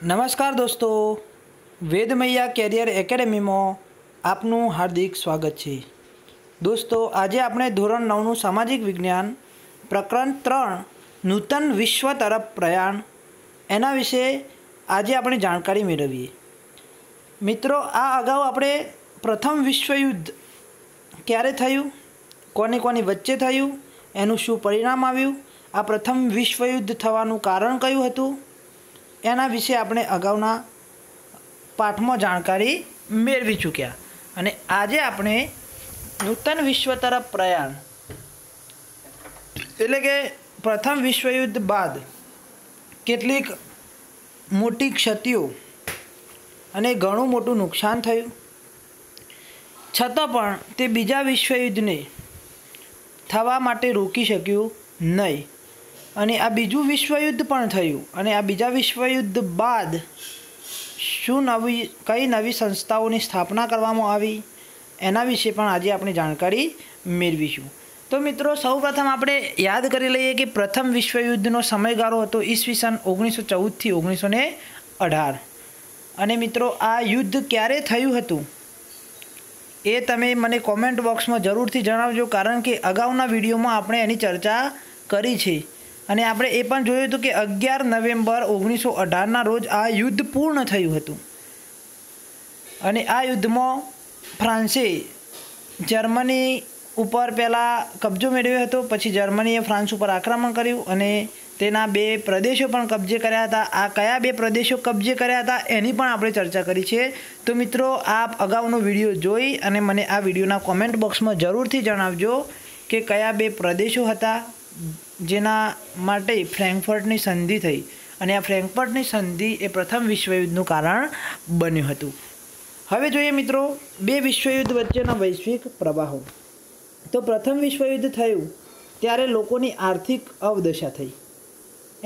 નમસ્કાર દોસ્તો વેદમૈયા કેરિયર એકેડેમીમાં આપનું હાર્દિક સ્વાગત છે દોસ્તો આજે આપણે ધોરણ નવનું સામાજિક વિજ્ઞાન પ્રકરણ ત્રણ નૂતન વિશ્વ તરફ પ્રયાણ એના વિશે આજે આપણે જાણકારી મેળવીએ મિત્રો આ અગાઉ આપણે પ્રથમ વિશ્વયુદ્ધ ક્યારે થયું કોની કોની વચ્ચે થયું એનું શું પરિણામ આવ્યું આ પ્રથમ વિશ્વયુદ્ધ થવાનું કારણ કયું હતું એના વિશે આપણે અગાઉના પાઠમાં જાણકારી મેળવી ચૂક્યા અને આજે આપણે નૂતન વિશ્વ તરફ પ્રયાણ એટલે કે પ્રથમ વિશ્વયુદ્ધ બાદ કેટલીક મોટી ક્ષતિઓ અને ઘણું મોટું નુકસાન થયું છતાં પણ તે બીજા વિશ્વયુદ્ધને થવા માટે રોકી શક્યું નહીં અને આ બીજું વિશ્વયુદ્ધ પણ થયું અને આ બીજા વિશ્વયુદ્ધ બાદ શું નવી કઈ નવી સંસ્થાઓની સ્થાપના કરવામાં આવી એના વિશે પણ આજે આપણે જાણકારી મેળવીશું તો મિત્રો સૌપ્રથમ આપણે યાદ કરી લઈએ કે પ્રથમ વિશ્વયુદ્ધનો સમયગાળો હતો ઈસવીસન ઓગણીસો ચૌદથી ઓગણીસો ને અઢાર અને મિત્રો આ યુદ્ધ ક્યારે થયું હતું એ તમે મને કોમેન્ટ બોક્સમાં જરૂરથી જણાવજો કારણ કે અગાઉના વિડીયોમાં આપણે એની ચર્ચા કરી છે અને આપણે એ પણ જોયું હતું કે અગિયાર નવેમ્બર ઓગણીસો અઢારના રોજ આ યુદ્ધ પૂર્ણ થયું હતું અને આ યુદ્ધમાં ફ્રાન્સે જર્મની ઉપર પહેલાં કબજો મેળવ્યો હતો પછી જર્મનીએ ફ્રાન્સ ઉપર આક્રમણ કર્યું અને તેના બે પ્રદેશો પણ કબજે કર્યા હતા આ કયા બે પ્રદેશો કબજે કર્યા હતા એની પણ આપણે ચર્ચા કરી છે તો મિત્રો આપ અગાઉનો વિડીયો જોઈ અને મને આ વિડીયોના કોમેન્ટ બોક્સમાં જરૂરથી જણાવજો કે કયા બે પ્રદેશો હતા જેના માટે ફ્રેન્કફર્ટની સંધિ થઈ અને આ ફ્રેન્કફર્ટની સંધિ એ પ્રથમ વિશ્વયુદ્ધનું કારણ બન્યું હતું હવે જોઈએ મિત્રો બે વિશ્વયુદ્ધ વચ્ચેના વૈશ્વિક પ્રવાહો તો પ્રથમ વિશ્વયુદ્ધ થયું ત્યારે લોકોની આર્થિક અવદશા થઈ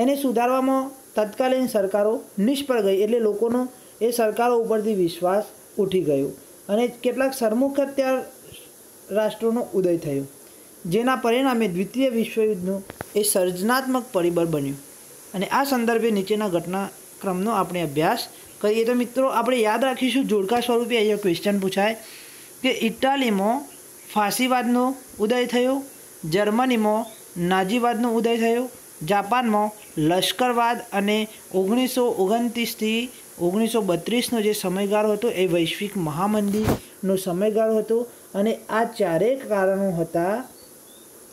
એને સુધારવામાં તત્કાલીન સરકારો નિષ્ફળ ગઈ એટલે લોકોનો એ સરકારો ઉપરથી વિશ્વાસ ઉઠી ગયો અને કેટલાક સરમુખ અત્યાર રાષ્ટ્રોનો ઉદય થયો જેના પરિણામે દ્વિતીય વિશ્વયુદ્ધનું એ સર્જનાત્મક પરિબળ બન્યું અને આ સંદર્ભે નીચેના ઘટનાક્રમનો આપણે અભ્યાસ કરીએ તો મિત્રો આપણે યાદ રાખીશું જોડકા સ્વરૂપે અહીંયા ક્વેશ્ચન પૂછાય કે ઇટાલીમાં ફાંસીવાદનો ઉદય થયો જર્મનીમાં નાજીવાદનો ઉદય થયો જાપાનમાં લશ્કરવાદ અને ઓગણીસો ઓગણત્રીસથી ઓગણીસો બત્રીસનો જે સમયગાળો હતો એ વૈશ્વિક મહામંદીનો સમયગાળો હતો અને આ ચારેય કારણો હતા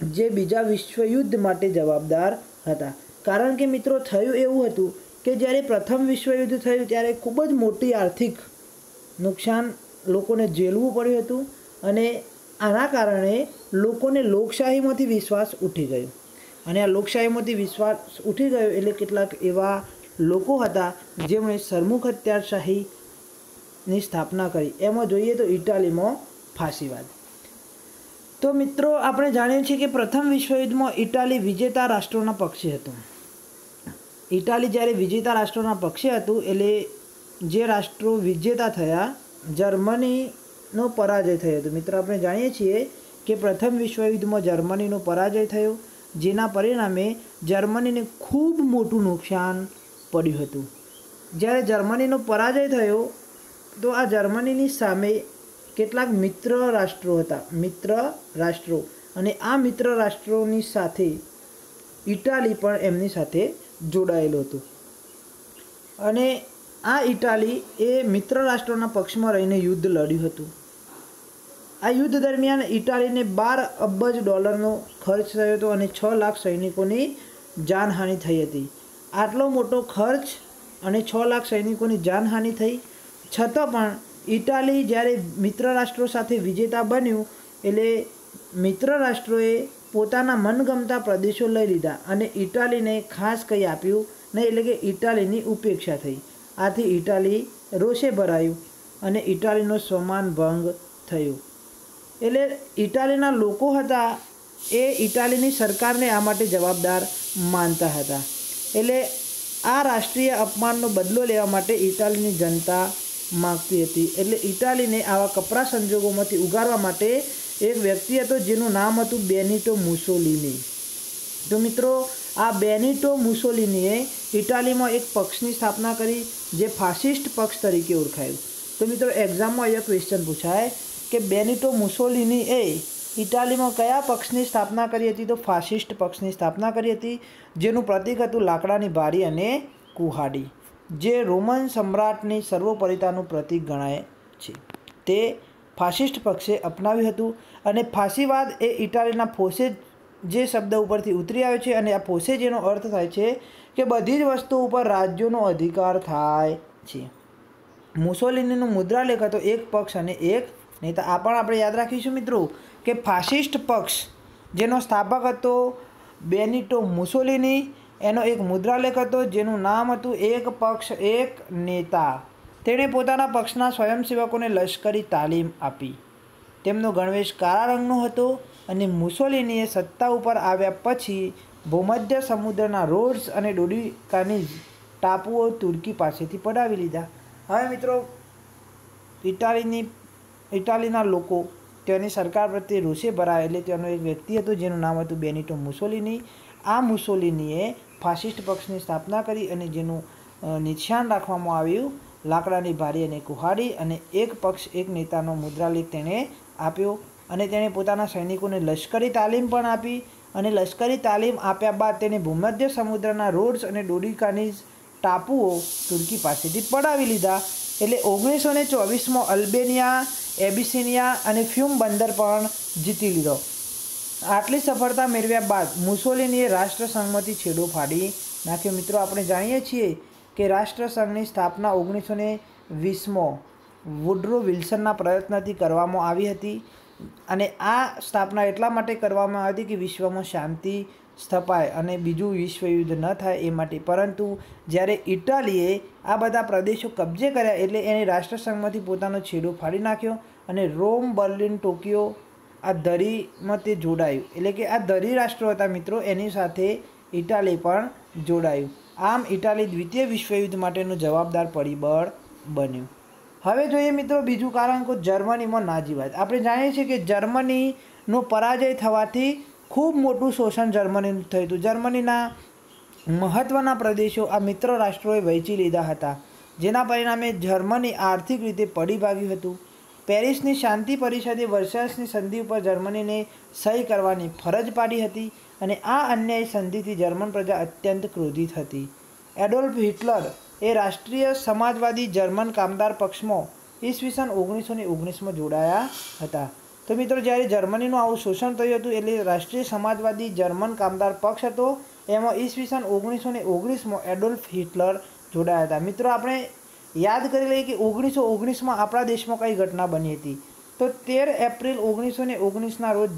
જે બીજા વિશ્વયુદ્ધ માટે જવાબદાર હતા કારણ કે મિત્રો થયું એવું હતું કે જ્યારે પ્રથમ વિશ્વયુદ્ધ થયું ત્યારે ખૂબ જ મોટી આર્થિક નુકસાન લોકોને ઝેલવું પડ્યું હતું અને આના કારણે લોકોને લોકશાહીમાંથી વિશ્વાસ ઉઠી ગયો અને આ લોકશાહીમાંથી વિશ્વાસ ઉઠી ગયો એટલે કેટલાક એવા લોકો હતા જેમણે સરમુખ હત્યારશાહીની સ્થાપના કરી એમાં જોઈએ તો ઇટાલીમાં ફાંસીવાદ તો મિત્રો આપણે જાણીએ છીએ કે પ્રથમ વિશ્વયુદ્ધમાં ઇટાલી વિજેતા રાષ્ટ્રોના પક્ષે હતું ઇટાલી જ્યારે વિજેતા રાષ્ટ્રોના પક્ષે હતું એટલે જે રાષ્ટ્રો વિજેતા થયા જર્મનીનો પરાજય થયો હતો મિત્રો આપણે જાણીએ છીએ કે પ્રથમ વિશ્વયુદ્ધમાં જર્મનીનો પરાજય થયો જેના પરિણામે જર્મનીને ખૂબ મોટું નુકસાન પડ્યું હતું જ્યારે જર્મનીનો પરાજય થયો તો આ જર્મનીની સામે કેટલાક મિત્ર રાષ્ટ્રો હતા મિત્ર રાષ્ટ્રો અને આ મિત્ર રાષ્ટ્રોની સાથે ઇટાલી પણ એમની સાથે જોડાયેલું હતું અને આ ઇટાલી એ મિત્ર રાષ્ટ્રોના પક્ષમાં રહીને યુદ્ધ લડ્યું હતું આ યુદ્ધ દરમિયાન ઇટાલીને બાર અબજ ડોલરનો ખર્ચ થયો હતો અને છ લાખ સૈનિકોની જાનહાનિ થઈ હતી આટલો મોટો ખર્ચ અને છ લાખ સૈનિકોની જાનહાનિ થઈ છતાં પણ ઇટાલી જ્યારે મિત્ર રાષ્ટ્રો સાથે વિજેતા બન્યું એટલે મિત્ર રાષ્ટ્રોએ પોતાના મનગમતા પ્રદેશો લઈ લીધા અને ઇટાલીને ખાસ કંઈ આપ્યું નહીં એટલે કે ઇટાલીની ઉપેક્ષા થઈ આથી ઇટાલી રોષે ભરાયું અને ઇટાલીનો સમાન ભંગ થયું એટલે ઇટાલીના લોકો હતા એ ઇટાલીની સરકારને આ માટે જવાબદાર માનતા હતા એટલે આ રાષ્ટ્રીય અપમાનનો બદલો લેવા માટે ઇટાલીની જનતા માગતી હતી એટલે ઇટાલીને આવા કપરા સંજોગોમાંથી ઉગારવા માટે એક વ્યક્તિ હતો જેનું નામ હતું બેનિટો મુસોલિની તો મિત્રો આ બેનિટો મુસોલિનીએ ઇટાલીમાં એક પક્ષની સ્થાપના કરી જે ફાસિસ્ટ પક્ષ તરીકે ઓળખાયું તો મિત્રો એક્ઝામમાં અહીંયા ક્વેશ્ચન પૂછાય કે બેનિટો મુસોલિની એ ઇટાલીમાં કયા પક્ષની સ્થાપના કરી હતી તો ફાસિસ્ટ પક્ષની સ્થાપના કરી હતી જેનું પ્રતિક હતું લાકડાની બારી અને કુહાડી જે રોમન સમ્રાટની સર્વોપરિતાનું પ્રતીક ગણાય છે તે ફાસિસ્ટ પક્ષે અપનાવ્યું હતું અને ફાંસીવાદ એ ઇટાલીના ફોસે જે શબ્દ ઉપરથી ઉતરી આવ્યો છે અને આ ફોસેજ એનો અર્થ થાય છે કે બધી જ વસ્તુ ઉપર રાજ્યોનો અધિકાર થાય છે મુસોલિનીનો મુદ્રાલેખ હતો એક પક્ષ અને એક નેતા આ પણ આપણે યાદ રાખીશું મિત્રો કે ફાસિસ્ટ પક્ષ જેનો સ્થાપક હતો બેનિટો મુસોલિની એનો એક મુદ્રાલેખ હતો જેનું નામ હતું એક પક્ષ એક નેતા તેણે પોતાના પક્ષના સ્વયંસેવકોને લશ્કરી તાલીમ આપી તેમનો ગણવેશ કાળા રંગનો હતો અને મુસોલિનીએ સત્તા ઉપર આવ્યા પછી ભૂમધ્ય સમુદ્રના રોડ્સ અને ડોડીકાની ટાપુઓ તુર્કી પાસેથી પડાવી લીધા હવે મિત્રો ઇટાલીની ઇટાલીના લોકો તેની સરકાર પ્રત્યે રોષે ભરાય એટલે તેનો એક વ્યક્તિ હતો જેનું નામ હતું બેનિટો મુસોલિની આ મુસોલિનીએ ફાસિસ્ટ પક્ષની સ્થાપના કરી અને જેનું નિશાન રાખવામાં આવ્યું લાકડાની ભારી અને કુહાડી અને એક પક્ષ એક નેતાનો મુદ્રાલેખ તેણે આપ્યો અને તેણે પોતાના સૈનિકોને લશ્કરી તાલીમ પણ આપી અને લશ્કરી તાલીમ આપ્યા બાદ તેને ભૂમધ્ય સમુદ્રના રોડ્સ અને ડોડિકાની ટાપુઓ તુર્કી પાસેથી પડાવી લીધા એટલે ઓગણીસો ને ચોવીસમાં અલ્બેનિયા એબિસિનિયા અને ફ્યુમ બંદર પણ જીતી લીધો આટલી સફળતા મેળવ્યા બાદ મુસોલિનીએ રાષ્ટ્રસંઘમાંથી છેડો ફાડી નાખ્યો મિત્રો આપણે જાણીએ છીએ કે રાષ્ટ્રસંઘની સ્થાપના ઓગણીસો ને વીસમાં વુડ્રો વિલ્સનના પ્રયત્નથી કરવામાં આવી હતી અને આ સ્થાપના એટલા માટે કરવામાં આવી હતી કે વિશ્વમાં શાંતિ સ્થપાય અને બીજું વિશ્વયુદ્ધ ન થાય એ માટે પરંતુ જ્યારે ઇટાલીએ આ બધા પ્રદેશો કબજે કર્યા એટલે એને રાષ્ટ્રસંઘમાંથી પોતાનો છેડો ફાડી નાખ્યો અને રોમ બર્લિન ટોક્યો આ દરીમાં તે જોડાયું એટલે કે આ દરી રાષ્ટ્રો હતા મિત્રો એની સાથે ઇટાલી પણ જોડાયું આમ ઇટાલી દ્વિતીય વિશ્વયુદ્ધ માટેનું જવાબદાર પરિબળ બન્યું હવે જોઈએ મિત્રો બીજું કારણ કે જર્મનીમાં નાજીવાદ આપણે જાણીએ છીએ કે જર્મનીનો પરાજય થવાથી ખૂબ મોટું શોષણ જર્મનીનું થયું હતું જર્મનીના મહત્ત્વના પ્રદેશો આ મિત્ર રાષ્ટ્રોએ વહેંચી લીધા હતા જેના પરિણામે જર્મની આર્થિક રીતે પડી ભાગ્યું હતું પેરિસની શાંતિ પરિષદે વર્ષાસની સંધિ ઉપર જર્મનીને સહી કરવાની ફરજ પાડી હતી અને આ અન્યાય સંધિથી જર્મન પ્રજા અત્યંત ક્રોધિત હતી એડોલ્ફ હિટલર એ રાષ્ટ્રીય સમાજવાદી જર્મન કામદાર પક્ષમાં ઈસવીસન ઓગણીસો ને ઓગણીસમાં જોડાયા હતા તો મિત્રો જ્યારે જર્મનીનું આવું શોષણ થયું હતું એટલે રાષ્ટ્રીય સમાજવાદી જર્મન કામદાર પક્ષ હતો એમાં ઈસવીસન ઓગણીસો ને ઓગણીસમાં એડોલ્ફ હિટલર જોડાયા હતા મિત્રો આપણે યાદ કરી લઈએ કે ઓગણીસો ઓગણીસમાં આપણા દેશમાં કઈ ઘટના બની હતી તો તેર એપ્રિલ ઓગણીસો ને ઓગણીસના રોજ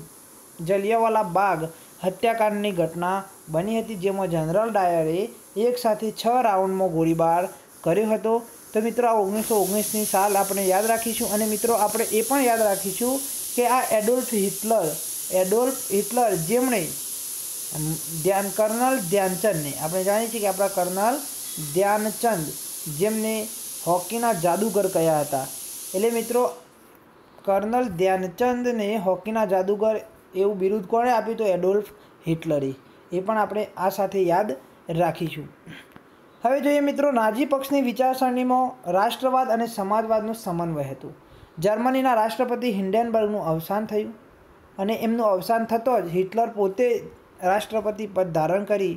જલિયાવાલા બાગ હત્યાકાંડની ઘટના બની હતી જેમાં જનરલ ડાયરે એક સાથે છ રાઉન્ડમાં ગોળીબાર કર્યો હતો તો મિત્રો આ ઓગણીસો ઓગણીસની સાલ આપણે યાદ રાખીશું અને મિત્રો આપણે એ પણ યાદ રાખીશું કે આ એડોલ્ફ હિટલર એડોલ્ફ હિટલર જેમણે ધ્યાન કર્નલ ધ્યાનચંદને આપણે જાણીએ છીએ કે આપણા કર્નલ ધ્યાનચંદ જેમને હોકીના જાદુગર કયા હતા એટલે મિત્રો કર્નલ ધ્યાનચંદને હોકીના જાદુગર એવું બિરુદ કોણે આપ્યું તો એડોલ્ફ હિટલરે એ પણ આપણે આ સાથે યાદ રાખીશું હવે જોઈએ મિત્રો નાજી પક્ષની વિચારસરણીમાં રાષ્ટ્રવાદ અને સમાજવાદનું સમન્વય હતું જર્મનીના રાષ્ટ્રપતિ હિન્ડેનબર્ગનું અવસાન થયું અને એમનું અવસાન થતો જ હિટલર પોતે રાષ્ટ્રપતિ પદ ધારણ કરી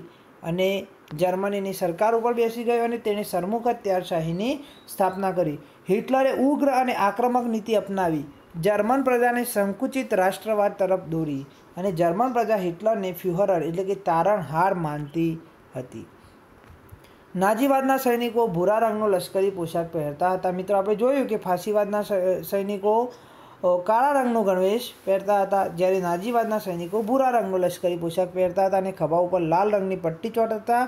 અને જર્મનીની સરકાર ઉપર બેસી ગયો અને તેણે સરમુખ અત્યારશાહીની સ્થાપના કરી હિટલરે ઉગ્ર અને આક્રમક નીતિ અપનાવી જર્મન પ્રજાને સંકુચિત રાષ્ટ્રવાદ તરફ દોરી અને જર્મન પ્રજા હિટલરને ફ્યુહરર એટલે કે તારણહાર માનતી હતી નાજીવાદના સૈનિકો ભૂરા રંગનો લશ્કરી પોશાક પહેરતા હતા મિત્રો આપણે જોયું કે ફાંસીવાદના સૈનિકો કાળા રંગનો ગણવેશ પહેરતા હતા જ્યારે નાજીવાદના સૈનિકો ભૂરા રંગનો લશ્કરી પોશાક પહેરતા હતા અને ખભા ઉપર લાલ રંગની પટ્ટી ચોંટતા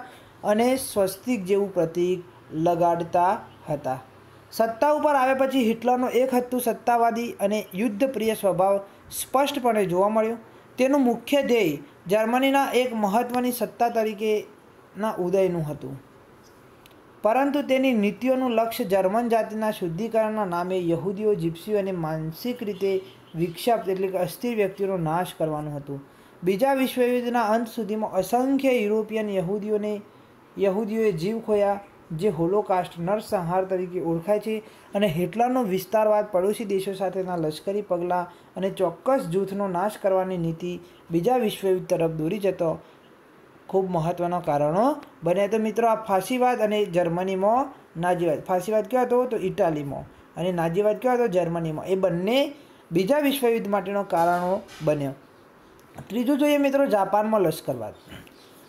અને સ્વસ્તિક જેવું પ્રતીક લગાડતા હતા સત્તા ઉપર આવ્યા પછી હિટલરનો એક હતું સત્તાવાદી અને યુદ્ધપ્રિય સ્વભાવ સ્પષ્ટપણે જોવા મળ્યો તેનું મુખ્ય ધ્યેય જર્મનીના એક મહત્ત્વની સત્તા તરીકેના ઉદયનું હતું પરંતુ તેની નીતિઓનું લક્ષ્ય જર્મન જાતિના શુદ્ધિકરણના નામે યહૂદીઓ જીપ્સીઓને માનસિક રીતે વિક્ષાપ્ત એટલે કે અસ્થિર વ્યક્તિઓનો નાશ કરવાનું હતું બીજા વિશ્વયુદ્ધના અંત સુધીમાં અસંખ્ય યુરોપિયન યહૂદીઓને યહૂદીઓએ જીવ ખોયા જે હોલોકાસ્ટ નરસંહાર તરીકે ઓળખાય છે અને હિટલરનો વિસ્તારવાદ પડોશી દેશો સાથેના લશ્કરી પગલાં અને ચોક્કસ જૂથનો નાશ કરવાની નીતિ બીજા વિશ્વયુદ્ધ તરફ દોરી જતો ખૂબ મહત્ત્વના કારણો બને તો મિત્રો આ ફાંસીવાદ અને જર્મનીમાં નાજીવાદ ફાસીવાદ કયો હતો તો ઇટાલીમાં અને નાજીવાદ કયો હતો જર્મનીમાં એ બંને બીજા વિશ્વયુદ્ધ માટેનો કારણો બન્યો ત્રીજું જોઈએ મિત્રો જાપાનમાં લશ્કરવાદ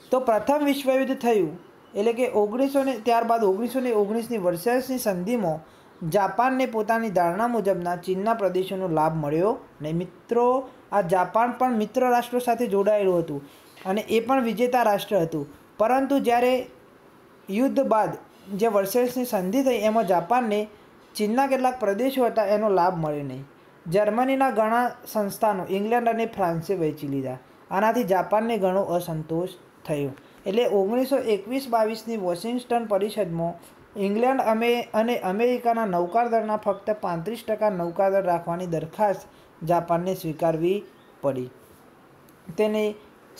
તો પ્રથમ વિશ્વયુદ્ધ થયું એટલે કે ઓગણીસો ને ત્યારબાદ ઓગણીસો ને ઓગણીસની વર્ષની સંધિમાં જાપાનને પોતાની ધારણા મુજબના ચીનના પ્રદેશોનો લાભ મળ્યો ને મિત્રો આ જાપાન પણ મિત્ર રાષ્ટ્રો સાથે જોડાયેલું હતું અને એ પણ વિજેતા રાષ્ટ્ર હતું પરંતુ જ્યારે યુદ્ધ બાદ જે વર્ષેસની સંધિ થઈ એમાં જાપાનને ચીનના કેટલાક પ્રદેશો હતા એનો લાભ મળ્યો નહીં જર્મનીના ઘણા સંસ્થાનો ઇંગ્લેન્ડ અને ફ્રાન્સે વહેંચી લીધા આનાથી જાપાનને ઘણો અસંતોષ થયો એટલે ઓગણીસો એકવીસ બાવીસની વોશિંગ્ટન પરિષદમાં ઇંગ્લેન્ડ અમે અને અમેરિકાના નૌકાદળના ફક્ત પાંત્રીસ ટકા નૌકાદળ રાખવાની દરખાસ્ત જાપાનને સ્વીકારવી પડી તેને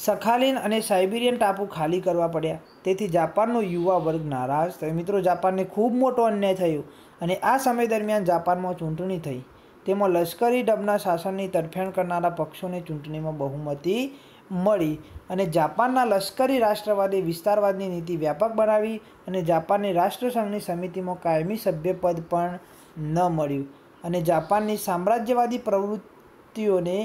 સખાલીન અને સાઇબિરિયન ટાપુ ખાલી કરવા પડ્યા તેથી જાપાનનો યુવા વર્ગ નારાજ થયો મિત્રો જાપાનને ખૂબ મોટો અન્યાય થયો અને આ સમય દરમિયાન જાપાનમાં ચૂંટણી થઈ તેમાં લશ્કરી ડબના શાસનની તરફેણ કરનારા પક્ષોને ચૂંટણીમાં બહુમતી મળી અને જાપાનના લશ્કરી રાષ્ટ્રવાદી વિસ્તારવાદની નીતિ વ્યાપક બનાવી અને જાપાનને રાષ્ટ્રસંઘની સમિતિમાં કાયમી સભ્યપદ પણ ન મળ્યું અને જાપાનની સામ્રાજ્યવાદી પ્રવૃત્તિઓને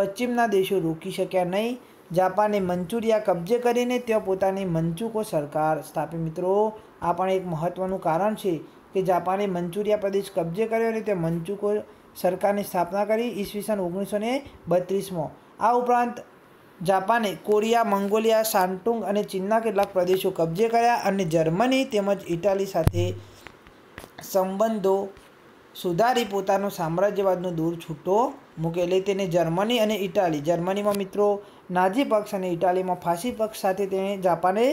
પશ્ચિમના દેશો રોકી શક્યા નહીં જાપાને મંચુરિયા કબજે કરીને ત્યાં પોતાની મંચુકો સરકાર સ્થાપી મિત્રો આ પણ એક મહત્ત્વનું કારણ છે કે જાપાને મંચુરિયા પ્રદેશ કબજે કર્યો અને ત્યાં મંચુકો સરકારની સ્થાપના કરી ઈસવીસન ઓગણીસો ને બત્રીસમાં આ ઉપરાંત જાપાને કોરિયા મંગોલિયા શાન્ટુંગ અને ચીનના કેટલાક પ્રદેશો કબજે કર્યા અને જર્મની તેમજ ઇટાલી સાથે સંબંધો સુધારી પોતાનો સામ્રાજ્યવાદનો દૂર છૂટો મૂકે તેને જર્મની અને ઇટાલી જર્મનીમાં મિત્રો નાઝી પક્ષ અને ઇટાલીમાં ફાંસી પક્ષ સાથે તેણે જાપાને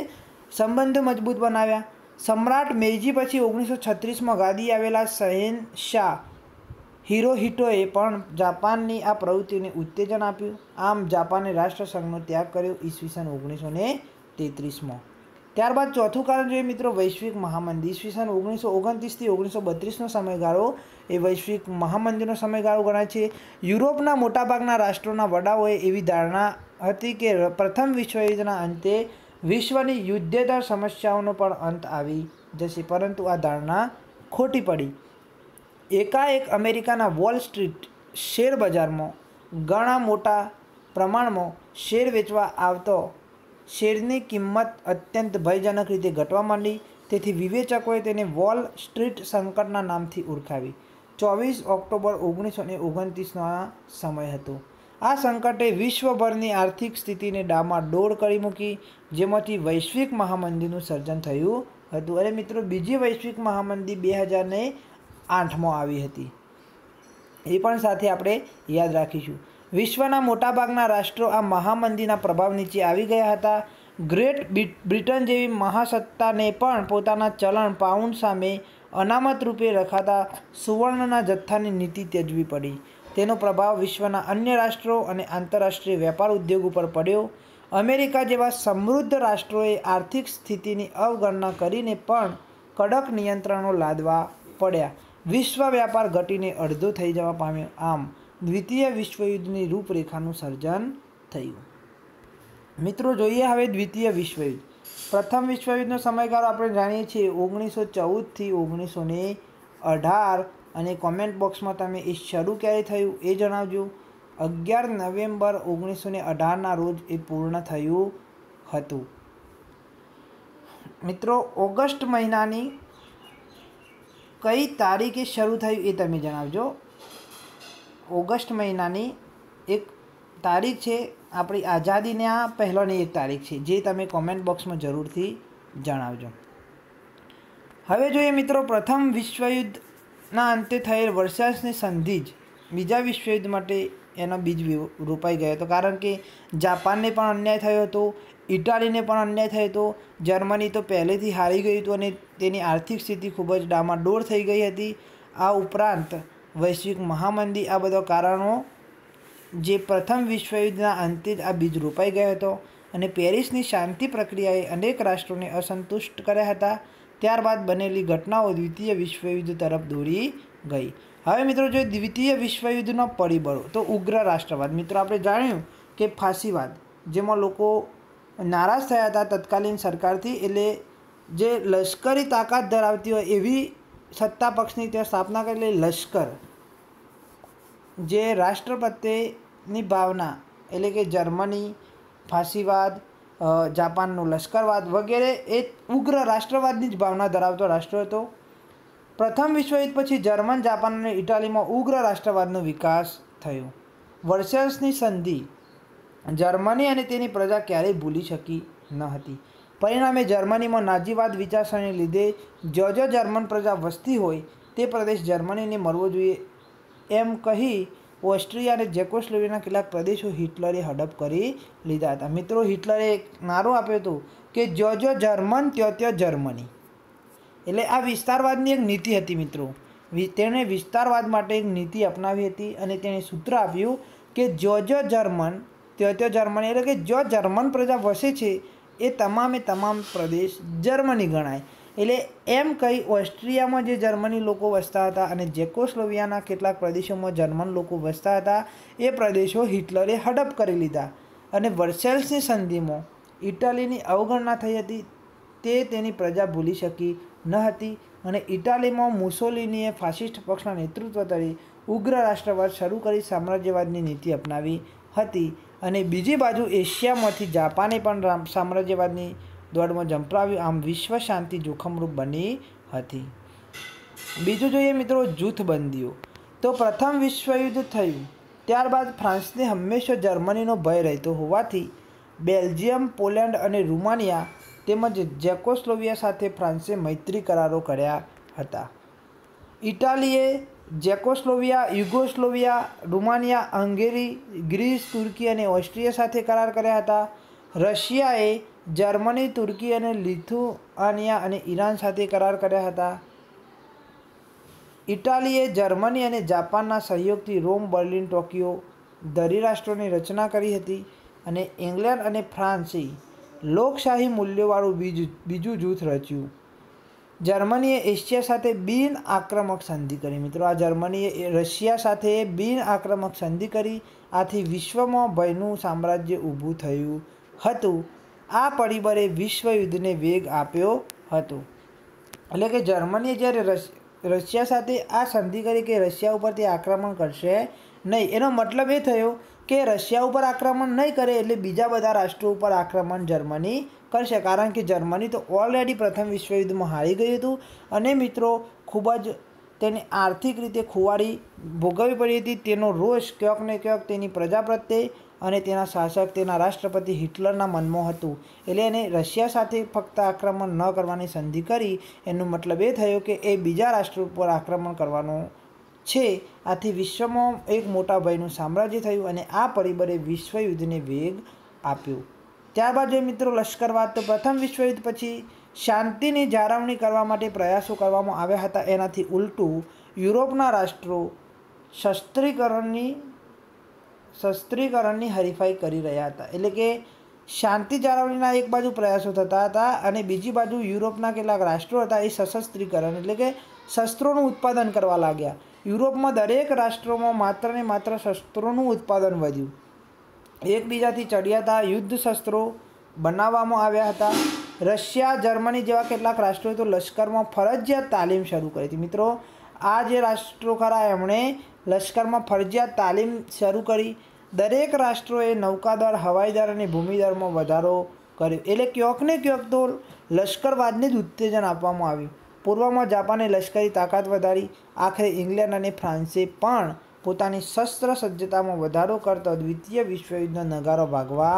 સંબંધ મજબૂત બનાવ્યા સમ્રાટ મેઇજી પછી ઓગણીસો છત્રીસમાં ગાદી આવેલા શાહ હિરોહિટોએ પણ જાપાનની આ પ્રવૃત્તિને ઉત્તેજન આપ્યું આમ જાપાને રાષ્ટ્રસંઘનો ત્યાગ કર્યો ઈસવીસન ઓગણીસો ને તેત્રીસમાં ત્યારબાદ ચોથું કારણ જોઈએ મિત્રો વૈશ્વિક મહામંદી ઈસવીસન ઓગણીસો ઓગણત્રીસથી ઓગણીસો બત્રીસનો સમયગાળો એ વૈશ્વિક મહામંદીનો સમયગાળો ગણાય છે યુરોપના મોટાભાગના રાષ્ટ્રોના વડાઓએ એવી ધારણા હતી કે પ્રથમ વિશ્વયુદ્ધના અંતે વિશ્વની યુદ્ધેતર સમસ્યાઓનો પણ અંત આવી જશે પરંતુ આ ધારણા ખોટી પડી એકાએક અમેરિકાના વોલ સ્ટ્રીટ શેર બજારમાં ઘણા મોટા પ્રમાણમાં શેર વેચવા આવતો શેરની કિંમત અત્યંત ભયજનક રીતે ઘટવા માંડી તેથી વિવેચકોએ તેને વોલ સ્ટ્રીટ સંકટના નામથી ઓળખાવી ચોવીસ ઓક્ટોબર ઓગણીસો ને ઓગણત્રીસનો આ સમય હતો આ સંકટે વિશ્વભરની આર્થિક સ્થિતિને ડામાડોળ કરી મૂકી જેમાંથી વૈશ્વિક મહામંદીનું સર્જન થયું હતું અને મિત્રો બીજી વૈશ્વિક મહામંદી બે હજારને આઠમાં આવી હતી એ પણ સાથે આપણે યાદ રાખીશું વિશ્વના મોટાભાગના રાષ્ટ્રો આ મહામંદીના પ્રભાવ નીચે આવી ગયા હતા ગ્રેટ બ્રિટન જેવી મહાસત્તાને પણ પોતાના ચલણ પાઉન્ડ સામે અનામત રૂપે રખાતા સુવર્ણના જથ્થાની નીતિ ત્યજવી પડી તેનો પ્રભાવ વિશ્વના અન્ય રાષ્ટ્રો અને આંતરરાષ્ટ્રીય વેપાર ઉદ્યોગ ઉપર પડ્યો અમેરિકા જેવા સમૃદ્ધ રાષ્ટ્રોએ આર્થિક સ્થિતિની અવગણના કરીને પણ કડક નિયંત્રણો લાદવા પડ્યા વિશ્વ વ્યાપાર ઘટીને અડધો થઈ જવા પામ્યો આમ દ્વિતીય વિશ્વયુદ્ધની રૂપરેખાનું સર્જન થયું મિત્રો જોઈએ હવે દ્વિતીય વિશ્વયુદ્ધ પ્રથમ વિશ્વયુદ્ધનો સમયગાળો આપણે જાણીએ છીએ ઓગણીસો ચૌદથી ઓગણીસો ને અઢાર અને કોમેન્ટ બોક્સમાં તમે એ શરૂ ક્યારે થયું એ જણાવજો અગિયાર નવેમ્બર ઓગણીસો ને અઢારના રોજ એ પૂર્ણ થયું હતું મિત્રો ઓગસ્ટ મહિનાની કઈ તારીખે શરૂ થયું એ તમે જણાવજો ઓગસ્ટ મહિનાની એક તારીખ છે આપણી આઝાદીને આ પહેલોની એક તારીખ છે જે તમે કોમેન્ટ બોક્સમાં જરૂરથી જણાવજો હવે જોઈએ મિત્રો પ્રથમ વિશ્વયુદ્ધ ના અંતે થયેલ વર્ષાસની સંધિ જ બીજા વિશ્વયુદ્ધ માટે એનો બીજ રોપાઈ ગયો હતો કારણ કે જાપાનને પણ અન્યાય થયો હતો ઇટાલીને પણ અન્યાય થયો હતો જર્મની તો પહેલેથી હારી ગયું હતું અને તેની આર્થિક સ્થિતિ ખૂબ જ ડામાડોળ થઈ ગઈ હતી આ ઉપરાંત વૈશ્વિક મહામંદી આ બધા કારણો જે પ્રથમ વિશ્વયુદ્ધના અંતે જ આ બીજ રોપાઈ ગયો હતો અને પેરિસની શાંતિ પ્રક્રિયાએ અનેક રાષ્ટ્રોને અસંતુષ્ટ કર્યા હતા ત્યારબાદ બનેલી ઘટનાઓ દ્વિતીય વિશ્વયુદ્ધ તરફ દોરી ગઈ હવે મિત્રો જો દ્વિતીય વિશ્વયુદ્ધનો પરિબળો તો ઉગ્ર રાષ્ટ્રવાદ મિત્રો આપણે જાણ્યું કે ફાંસીવાદ જેમાં લોકો નારાજ થયા હતા તત્કાલીન સરકારથી એટલે જે લશ્કરી તાકાત ધરાવતી હોય એવી સત્તા પક્ષની ત્યાં સ્થાપના કરેલી લશ્કર જે રાષ્ટ્ર ભાવના એટલે કે જર્મની ફાંસીવાદ જાપાનનો લશ્કરવાદ વગેરે એ ઉગ્ર રાષ્ટ્રવાદની જ ભાવના ધરાવતો રાષ્ટ્ર હતો પ્રથમ વિશ્વયુદ્ધ પછી જર્મન જાપાન અને ઇટાલીમાં ઉગ્ર રાષ્ટ્રવાદનો વિકાસ થયો વર્સેલ્સની સંધિ જર્મની અને તેની પ્રજા ક્યારેય ભૂલી શકી ન હતી પરિણામે જર્મનીમાં નાજીવાદ વિચારસરણી લીધે જો જો જર્મન પ્રજા વસતી હોય તે પ્રદેશ જર્મનીને મળવો જોઈએ એમ કહી ઓસ્ટ્રિયા અને જેકોસ્લોવિયાના કેટલાક પ્રદેશો હિટલરે હડપ કરી લીધા હતા મિત્રો હિટલરે એક નારો આપ્યો હતો કે જો જો જર્મન ત્યો ત્યાં જર્મની એટલે આ વિસ્તારવાદની એક નીતિ હતી મિત્રો તેણે વિસ્તારવાદ માટે એક નીતિ અપનાવી હતી અને તેણે સૂત્ર આપ્યું કે જો જો જર્મન ત્યો ત્યાં જર્મની એટલે કે જો જર્મન પ્રજા વસે છે એ તમામે તમામ પ્રદેશ જર્મની ગણાય એટલે એમ કહી ઓસ્ટ્રિયામાં જે જર્મની લોકો વસતા હતા અને જેકોસ્લોવિયાના કેટલાક પ્રદેશોમાં જર્મન લોકો વસતા હતા એ પ્રદેશો હિટલરે હડપ કરી લીધા અને વર્સેલ્સની સંધિમાં ઇટાલીની અવગણના થઈ હતી તે તેની પ્રજા ભૂલી શકી ન હતી અને ઇટાલીમાં મુસોલિનીએ ફાસિસ્ટ પક્ષના નેતૃત્વ તરી ઉગ્ર રાષ્ટ્રવાદ શરૂ કરી સામ્રાજ્યવાદની નીતિ અપનાવી હતી અને બીજી બાજુ એશિયામાંથી જાપાને પણ સામ્રાજ્યવાદની દોડમાં ઝંપરાવ્યું આમ વિશ્વ શાંતિ જોખમરૂપ બની હતી બીજું જોઈએ મિત્રો જૂથબંધીઓ તો પ્રથમ વિશ્વયુદ્ધ થયું ત્યારબાદ ફ્રાન્સને હંમેશા જર્મનીનો ભય રહેતો હોવાથી બેલ્જિયમ પોલેન્ડ અને રૂમાનિયા તેમજ જેકોસ્લોવિયા સાથે ફ્રાન્સે મૈત્રી કરારો કર્યા હતા ઇટાલીએ જેકોસ્લોવિયા યુગોસ્લોવિયા રૂમાનિયા હંગેરી ગ્રીસ તુર્કી અને ઓસ્ટ્રિયા સાથે કરાર કર્યા હતા રશિયાએ જર્મની તુર્કી અને લિથુઆનિયા અને ઈરાન સાથે કરાર કર્યા હતા ઇટાલીએ જર્મની અને જાપાનના સહયોગથી રોમ બર્લિન ટોક્યો ધરી રાષ્ટ્રોની રચના કરી હતી અને ઇંગ્લેન્ડ અને ફ્રાન્સે લોકશાહી મૂલ્યોવાળું બીજું બીજું જૂથ રચ્યું જર્મનીએ એશિયા સાથે બિન આક્રમક સંધિ કરી મિત્રો આ જર્મનીએ રશિયા સાથે બિન આક્રમક સંધિ કરી આથી વિશ્વમાં ભયનું સામ્રાજ્ય ઊભું થયું હતું આ પરિબળે વિશ્વયુદ્ધને વેગ આપ્યો હતો એટલે કે જર્મનીએ જ્યારે રશિયા સાથે આ સંધિ કરી કે રશિયા ઉપરથી આક્રમણ કરશે નહીં એનો મતલબ એ થયો કે રશિયા ઉપર આક્રમણ નહીં કરે એટલે બીજા બધા રાષ્ટ્રો ઉપર આક્રમણ જર્મની કરશે કારણ કે જર્મની તો ઓલરેડી પ્રથમ વિશ્વયુદ્ધમાં હારી ગયું હતું અને મિત્રો ખૂબ જ તેને આર્થિક રીતે ખુવાડી ભોગવવી પડી હતી તેનો રોષ ક્યાંક ને ક્યાંક તેની પ્રજા પ્રત્યે અને તેના શાસક તેના રાષ્ટ્રપતિ હિટલરના મનમાં હતું એટલે એને રશિયા સાથે ફક્ત આક્રમણ ન કરવાની સંધિ કરી એનો મતલબ એ થયો કે એ બીજા રાષ્ટ્ર ઉપર આક્રમણ કરવાનું છે આથી વિશ્વમાં એક મોટા ભયનું સામ્રાજ્ય થયું અને આ પરિબળે વિશ્વયુદ્ધને વેગ આપ્યો ત્યારબાદ જે મિત્રો લશ્કરવાદ તો પ્રથમ વિશ્વયુદ્ધ પછી શાંતિની જાળવણી કરવા માટે પ્રયાસો કરવામાં આવ્યા હતા એનાથી ઉલટું યુરોપના રાષ્ટ્રો શસ્ત્રીકરણની શસ્ત્રીકરણની હરીફાઈ કરી રહ્યા હતા એટલે કે શાંતિ જાળવણીના એક બાજુ પ્રયાસો થતા હતા અને બીજી બાજુ યુરોપના કેટલાક રાષ્ટ્રો હતા એ સશસ્ત્રીકરણ એટલે કે શસ્ત્રોનું ઉત્પાદન કરવા લાગ્યા યુરોપમાં દરેક રાષ્ટ્રોમાં માત્ર ને માત્ર શસ્ત્રોનું ઉત્પાદન વધ્યું એકબીજાથી ચડિયાતા યુદ્ધ શસ્ત્રો બનાવવામાં આવ્યા હતા રશિયા જર્મની જેવા કેટલાક રાષ્ટ્રોએ તો લશ્કરમાં ફરજિયાત તાલીમ શરૂ કરી હતી મિત્રો આ જે રાષ્ટ્રો ખરા એમણે લશ્કરમાં ફરજિયાત તાલીમ શરૂ કરી દરેક રાષ્ટ્રોએ નૌકાદળ હવાઈદળ અને ભૂમિદળમાં વધારો કર્યો એટલે ક્યોંક ને ક્યોંક તો લશ્કરવાદને જ ઉત્તેજન આપવામાં આવ્યું પૂર્વમાં જાપાને લશ્કરી તાકાત વધારી આખરે ઇંગ્લેન્ડ અને ફ્રાન્સે પણ પોતાની શસ્ત્ર સજ્જતામાં વધારો કરતો દ્વિતીય વિશ્વયુદ્ધનો નગારો ભાગવા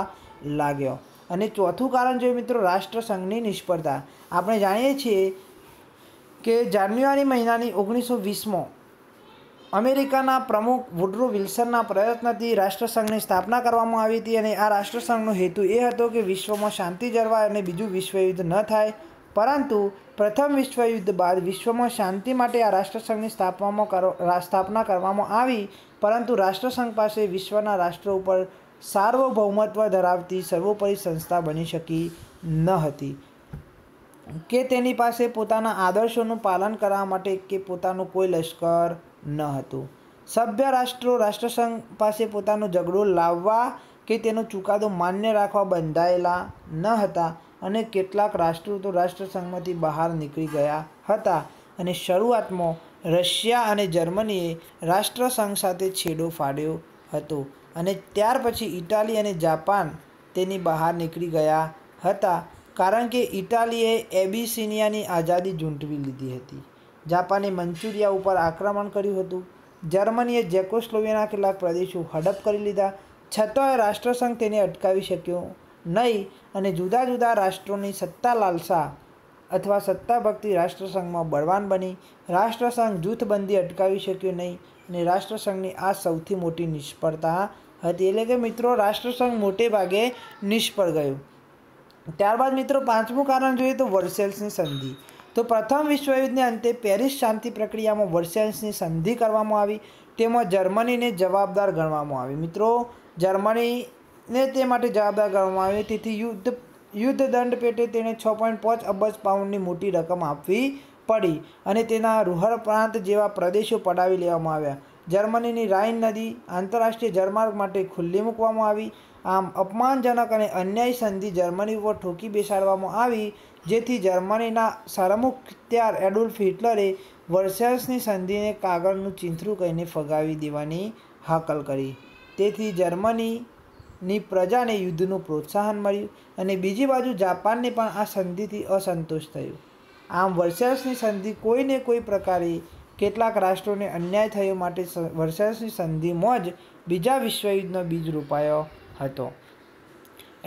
લાગ્યો અને ચોથું કારણ જોઈએ મિત્રો રાષ્ટ્રસંઘની નિષ્ફળતા આપણે જાણીએ છીએ કે જાન્યુઆરી મહિનાની ઓગણીસો વીસમાં અમેરિકાના પ્રમુખ વુડ્રો વિલ્સનના પ્રયત્નથી રાષ્ટ્રસંઘની સ્થાપના કરવામાં આવી હતી અને આ રાષ્ટ્રસંઘનો હેતુ એ હતો કે વિશ્વમાં શાંતિ જળવાય અને બીજું વિશ્વયુદ્ધ ન થાય પરંતુ પ્રથમ વિશ્વયુદ્ધ બાદ વિશ્વમાં શાંતિ માટે આ રાષ્ટ્રસંઘની સ્થાપવામાં સ્થાપના કરવામાં આવી પરંતુ રાષ્ટ્રસંઘ પાસે વિશ્વના રાષ્ટ્રો ઉપર સાર્વભૌમત્વ ધરાવતી સર્વોપરી સંસ્થા બની શકી ન હતી કે તેની પાસે પોતાના આદર્શોનું પાલન કરવા માટે કે પોતાનું કોઈ લશ્કર ન હતું સભ્ય રાષ્ટ્રો રાષ્ટ્રસંઘ પાસે પોતાનો ઝઘડો લાવવા કે તેનો ચુકાદો માન્ય રાખવા બંધાયેલા ન હતા અને કેટલાક રાષ્ટ્રો તો રાષ્ટ્રસંઘમાંથી બહાર નીકળી ગયા હતા અને શરૂઆતમાં રશિયા અને જર્મનીએ રાષ્ટ્રસંઘ સાથે છેડો ફાડ્યો હતો અને ત્યાર પછી ઇટાલી અને જાપાન તેની બહાર નીકળી ગયા હતા કારણ કે ઇટાલીએ એબિસિનિયાની આઝાદી ઝૂંટવી લીધી હતી જાપાને મંચુરિયા ઉપર આક્રમણ કર્યું હતું જર્મનીએ જેકોસ્લોવિયાના કેટલાક પ્રદેશો હડપ કરી લીધા છતાંય રાષ્ટ્રસંઘ તેને અટકાવી શક્યો નહીં અને જુદા જુદા રાષ્ટ્રોની સત્તા લાલસા અથવા સત્તાભક્તિ રાષ્ટ્રસંઘમાં બળવાન બની રાષ્ટ્રસંઘ જૂથબંધી અટકાવી શક્યો નહીં અને રાષ્ટ્રસંઘની આ સૌથી મોટી નિષ્ફળતા હતી એટલે કે મિત્રો રાષ્ટ્રસંઘ મોટે ભાગે નિષ્ફળ ગયું ત્યારબાદ મિત્રો પાંચમું કારણ જોઈએ તો વર્સેલ્સની સંધિ તો પ્રથમ વિશ્વયુદ્ધને અંતે પેરિસ શાંતિ પ્રક્રિયામાં વર્સેલ્સની સંધિ કરવામાં આવી તેમાં જર્મનીને જવાબદાર ગણવામાં આવી મિત્રો જર્મનીને તે માટે જવાબદાર ગણવામાં આવી તેથી યુદ્ધ યુદ્ધ દંડ પેટે તેણે છ પોઈન્ટ પાંચ અબજ પાઉન્ડની મોટી રકમ આપવી પડી અને તેના રૂહર પ્રાંત જેવા પ્રદેશો પડાવી લેવામાં આવ્યા જર્મનીની રાઇન નદી આંતરરાષ્ટ્રીય જળમાર્ગ માટે ખુલ્લી મૂકવામાં આવી આમ અપમાનજનક અને અન્યાય સંધિ જર્મની ઉપર ઠોકી બેસાડવામાં આવી જેથી જર્મનીના સરમુખત્યાર એડોલ્ફ હિટલરે વર્સેલ્સની સંધિને કાગળનું ચીંથરું કહીને ફગાવી દેવાની હાકલ કરી તેથી જર્મનીની પ્રજાને યુદ્ધનું પ્રોત્સાહન મળ્યું અને બીજી બાજુ જાપાનને પણ આ સંધિથી અસંતોષ થયો આમ વર્સેલ્સની સંધિ કોઈને કોઈ પ્રકારે કેટલાક રાષ્ટ્રોને અન્યાય થયો માટે વર્સેસની સંધિમાં જ બીજા વિશ્વયુદ્ધનો બીજ રૂપાયો હતો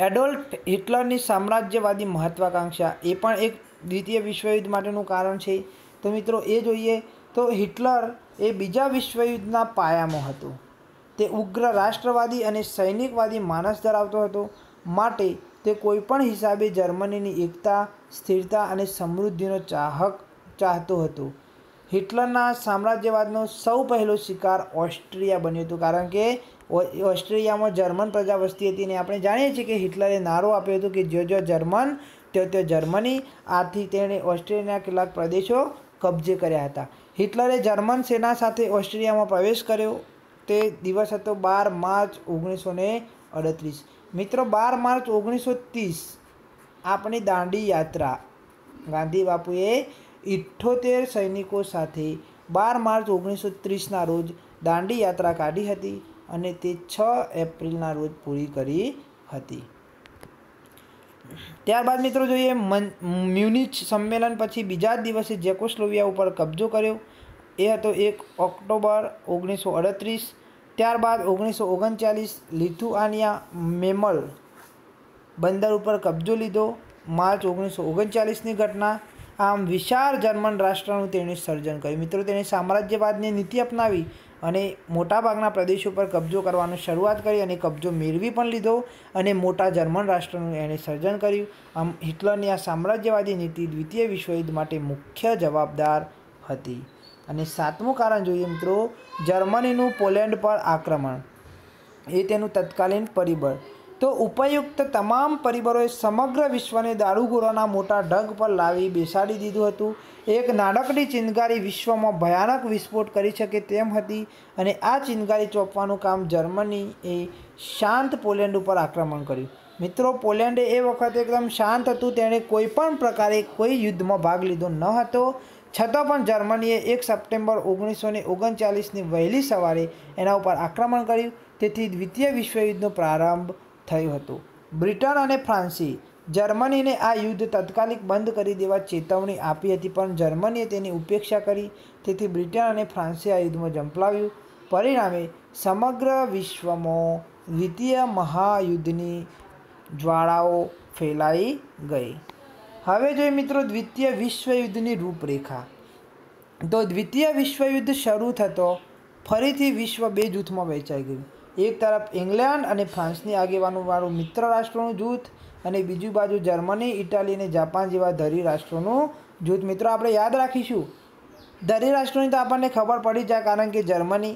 એડોલ્ફ હિટલરની સામ્રાજ્યવાદી મહત્વાકાંક્ષા એ પણ એક દ્વિતીય વિશ્વયુદ્ધ માટેનું કારણ છે તો મિત્રો એ જોઈએ તો હિટલર એ બીજા વિશ્વયુદ્ધના પાયામાં હતું તે ઉગ્ર રાષ્ટ્રવાદી અને સૈનિકવાદી માનસ ધરાવતો હતો માટે તે કોઈપણ હિસાબે જર્મનીની એકતા સ્થિરતા અને સમૃદ્ધિનો ચાહક ચાહતો હતો હિટલરના સામ્રાજ્યવાદનો સૌ પહેલો શિકાર ઓસ્ટ્રિયા બન્યું હતું કારણ કે ઓસ્ટ્રેલિયામાં જર્મન પ્રજા વસ્તી હતી અને આપણે જાણીએ છીએ કે હિટલરે નારો આપ્યો હતો કે જો જો જર્મન ત્યો ત્યો જર્મની આથી તેણે ઓસ્ટ્રેલિયાના કેટલાક પ્રદેશો કબજે કર્યા હતા હિટલરે જર્મન સેના સાથે ઓસ્ટ્રેલિયામાં પ્રવેશ કર્યો તે દિવસ હતો બાર માર્ચ ઓગણીસો ને અડત્રીસ મિત્રો બાર માર્ચ ઓગણીસો ત્રીસ આપણી દાંડી યાત્રા ગાંધી બાપુએ ઇઠ્ઠોતેર સૈનિકો સાથે બાર માર્ચ ઓગણીસો ત્રીસના રોજ દાંડી યાત્રા કાઢી હતી અને તે છ એપ્રિલના રોજ પૂરી કરી હતી ત્યારબાદ મિત્રો જોઈએ મન મ્યુનિચ સંમેલન પછી બીજા જ દિવસે જેકોસ્લોવિયા ઉપર કબજો કર્યો એ હતો એક ઓક્ટોબર ઓગણીસો અડત્રીસ ત્યારબાદ ઓગણીસો ઓગણચાલીસ લિથુઆનિયા મેમલ બંદર ઉપર કબજો લીધો માર્ચ ઓગણીસો ઓગણચાલીસની ઘટના આમ વિશાળ જર્મન રાષ્ટ્રનું તેણે સર્જન કર્યું મિત્રો તેણે સામ્રાજ્યવાદની નીતિ અપનાવી અને મોટાભાગના પ્રદેશો પર કબજો કરવાનું શરૂઆત કરી અને કબજો મેળવી પણ લીધો અને મોટા જર્મન રાષ્ટ્રનું એણે સર્જન કર્યું આમ હિટલરની આ સામ્રાજ્યવાદી નીતિ દ્વિતીય વિશ્વયુદ્ધ માટે મુખ્ય જવાબદાર હતી અને સાતમું કારણ જોઈએ મિત્રો જર્મનીનું પોલેન્ડ પર આક્રમણ એ તેનું તત્કાલીન પરિબળ તો ઉપયુક્ત તમામ પરિબળોએ સમગ્ર વિશ્વને દારૂગોરાના મોટા ઢગ પર લાવી બેસાડી દીધું હતું એક નાનકડી ચિનગારી વિશ્વમાં ભયાનક વિસ્ફોટ કરી શકે તેમ હતી અને આ ચિનગારી ચોપવાનું કામ જર્મનીએ શાંત પોલેન્ડ ઉપર આક્રમણ કર્યું મિત્રો પોલેન્ડે એ વખતે એકદમ શાંત હતું તેણે કોઈપણ પ્રકારે કોઈ યુદ્ધમાં ભાગ લીધો ન હતો છતાં પણ જર્મનીએ એક સપ્ટેમ્બર ઓગણીસો ને ઓગણચાલીસની વહેલી સવારે એના ઉપર આક્રમણ કર્યું તેથી દ્વિતીય વિશ્વયુદ્ધનો પ્રારંભ થયું હતું બ્રિટન અને ફ્રાન્સી જર્મનીને આ યુદ્ધ તાત્કાલિક બંધ કરી દેવા ચેતવણી આપી હતી પણ જર્મનીએ તેની ઉપેક્ષા કરી તેથી બ્રિટન અને ફ્રાન્સે આ યુદ્ધમાં ઝંપલાવ્યું પરિણામે સમગ્ર વિશ્વમાં દ્વિતીય મહાયુદ્ધની જ્વાળાઓ ફેલાઈ ગઈ હવે જોઈએ મિત્રો દ્વિતીય વિશ્વયુદ્ધની રૂપરેખા તો દ્વિતીય વિશ્વયુદ્ધ શરૂ થતો ફરીથી વિશ્વ બે જૂથમાં વહેંચાઈ ગયું એક તરફ ઇંગ્લેન્ડ અને ફ્રાન્સની આગેવાનોવાળું મિત્ર રાષ્ટ્રોનું જૂથ અને બીજી બાજુ જર્મની ઇટાલી અને જાપાન જેવા ધરી રાષ્ટ્રોનું જૂથ મિત્રો આપણે યાદ રાખીશું ધરી રાષ્ટ્રોની તો આપણને ખબર પડી જાય કારણ કે જર્મની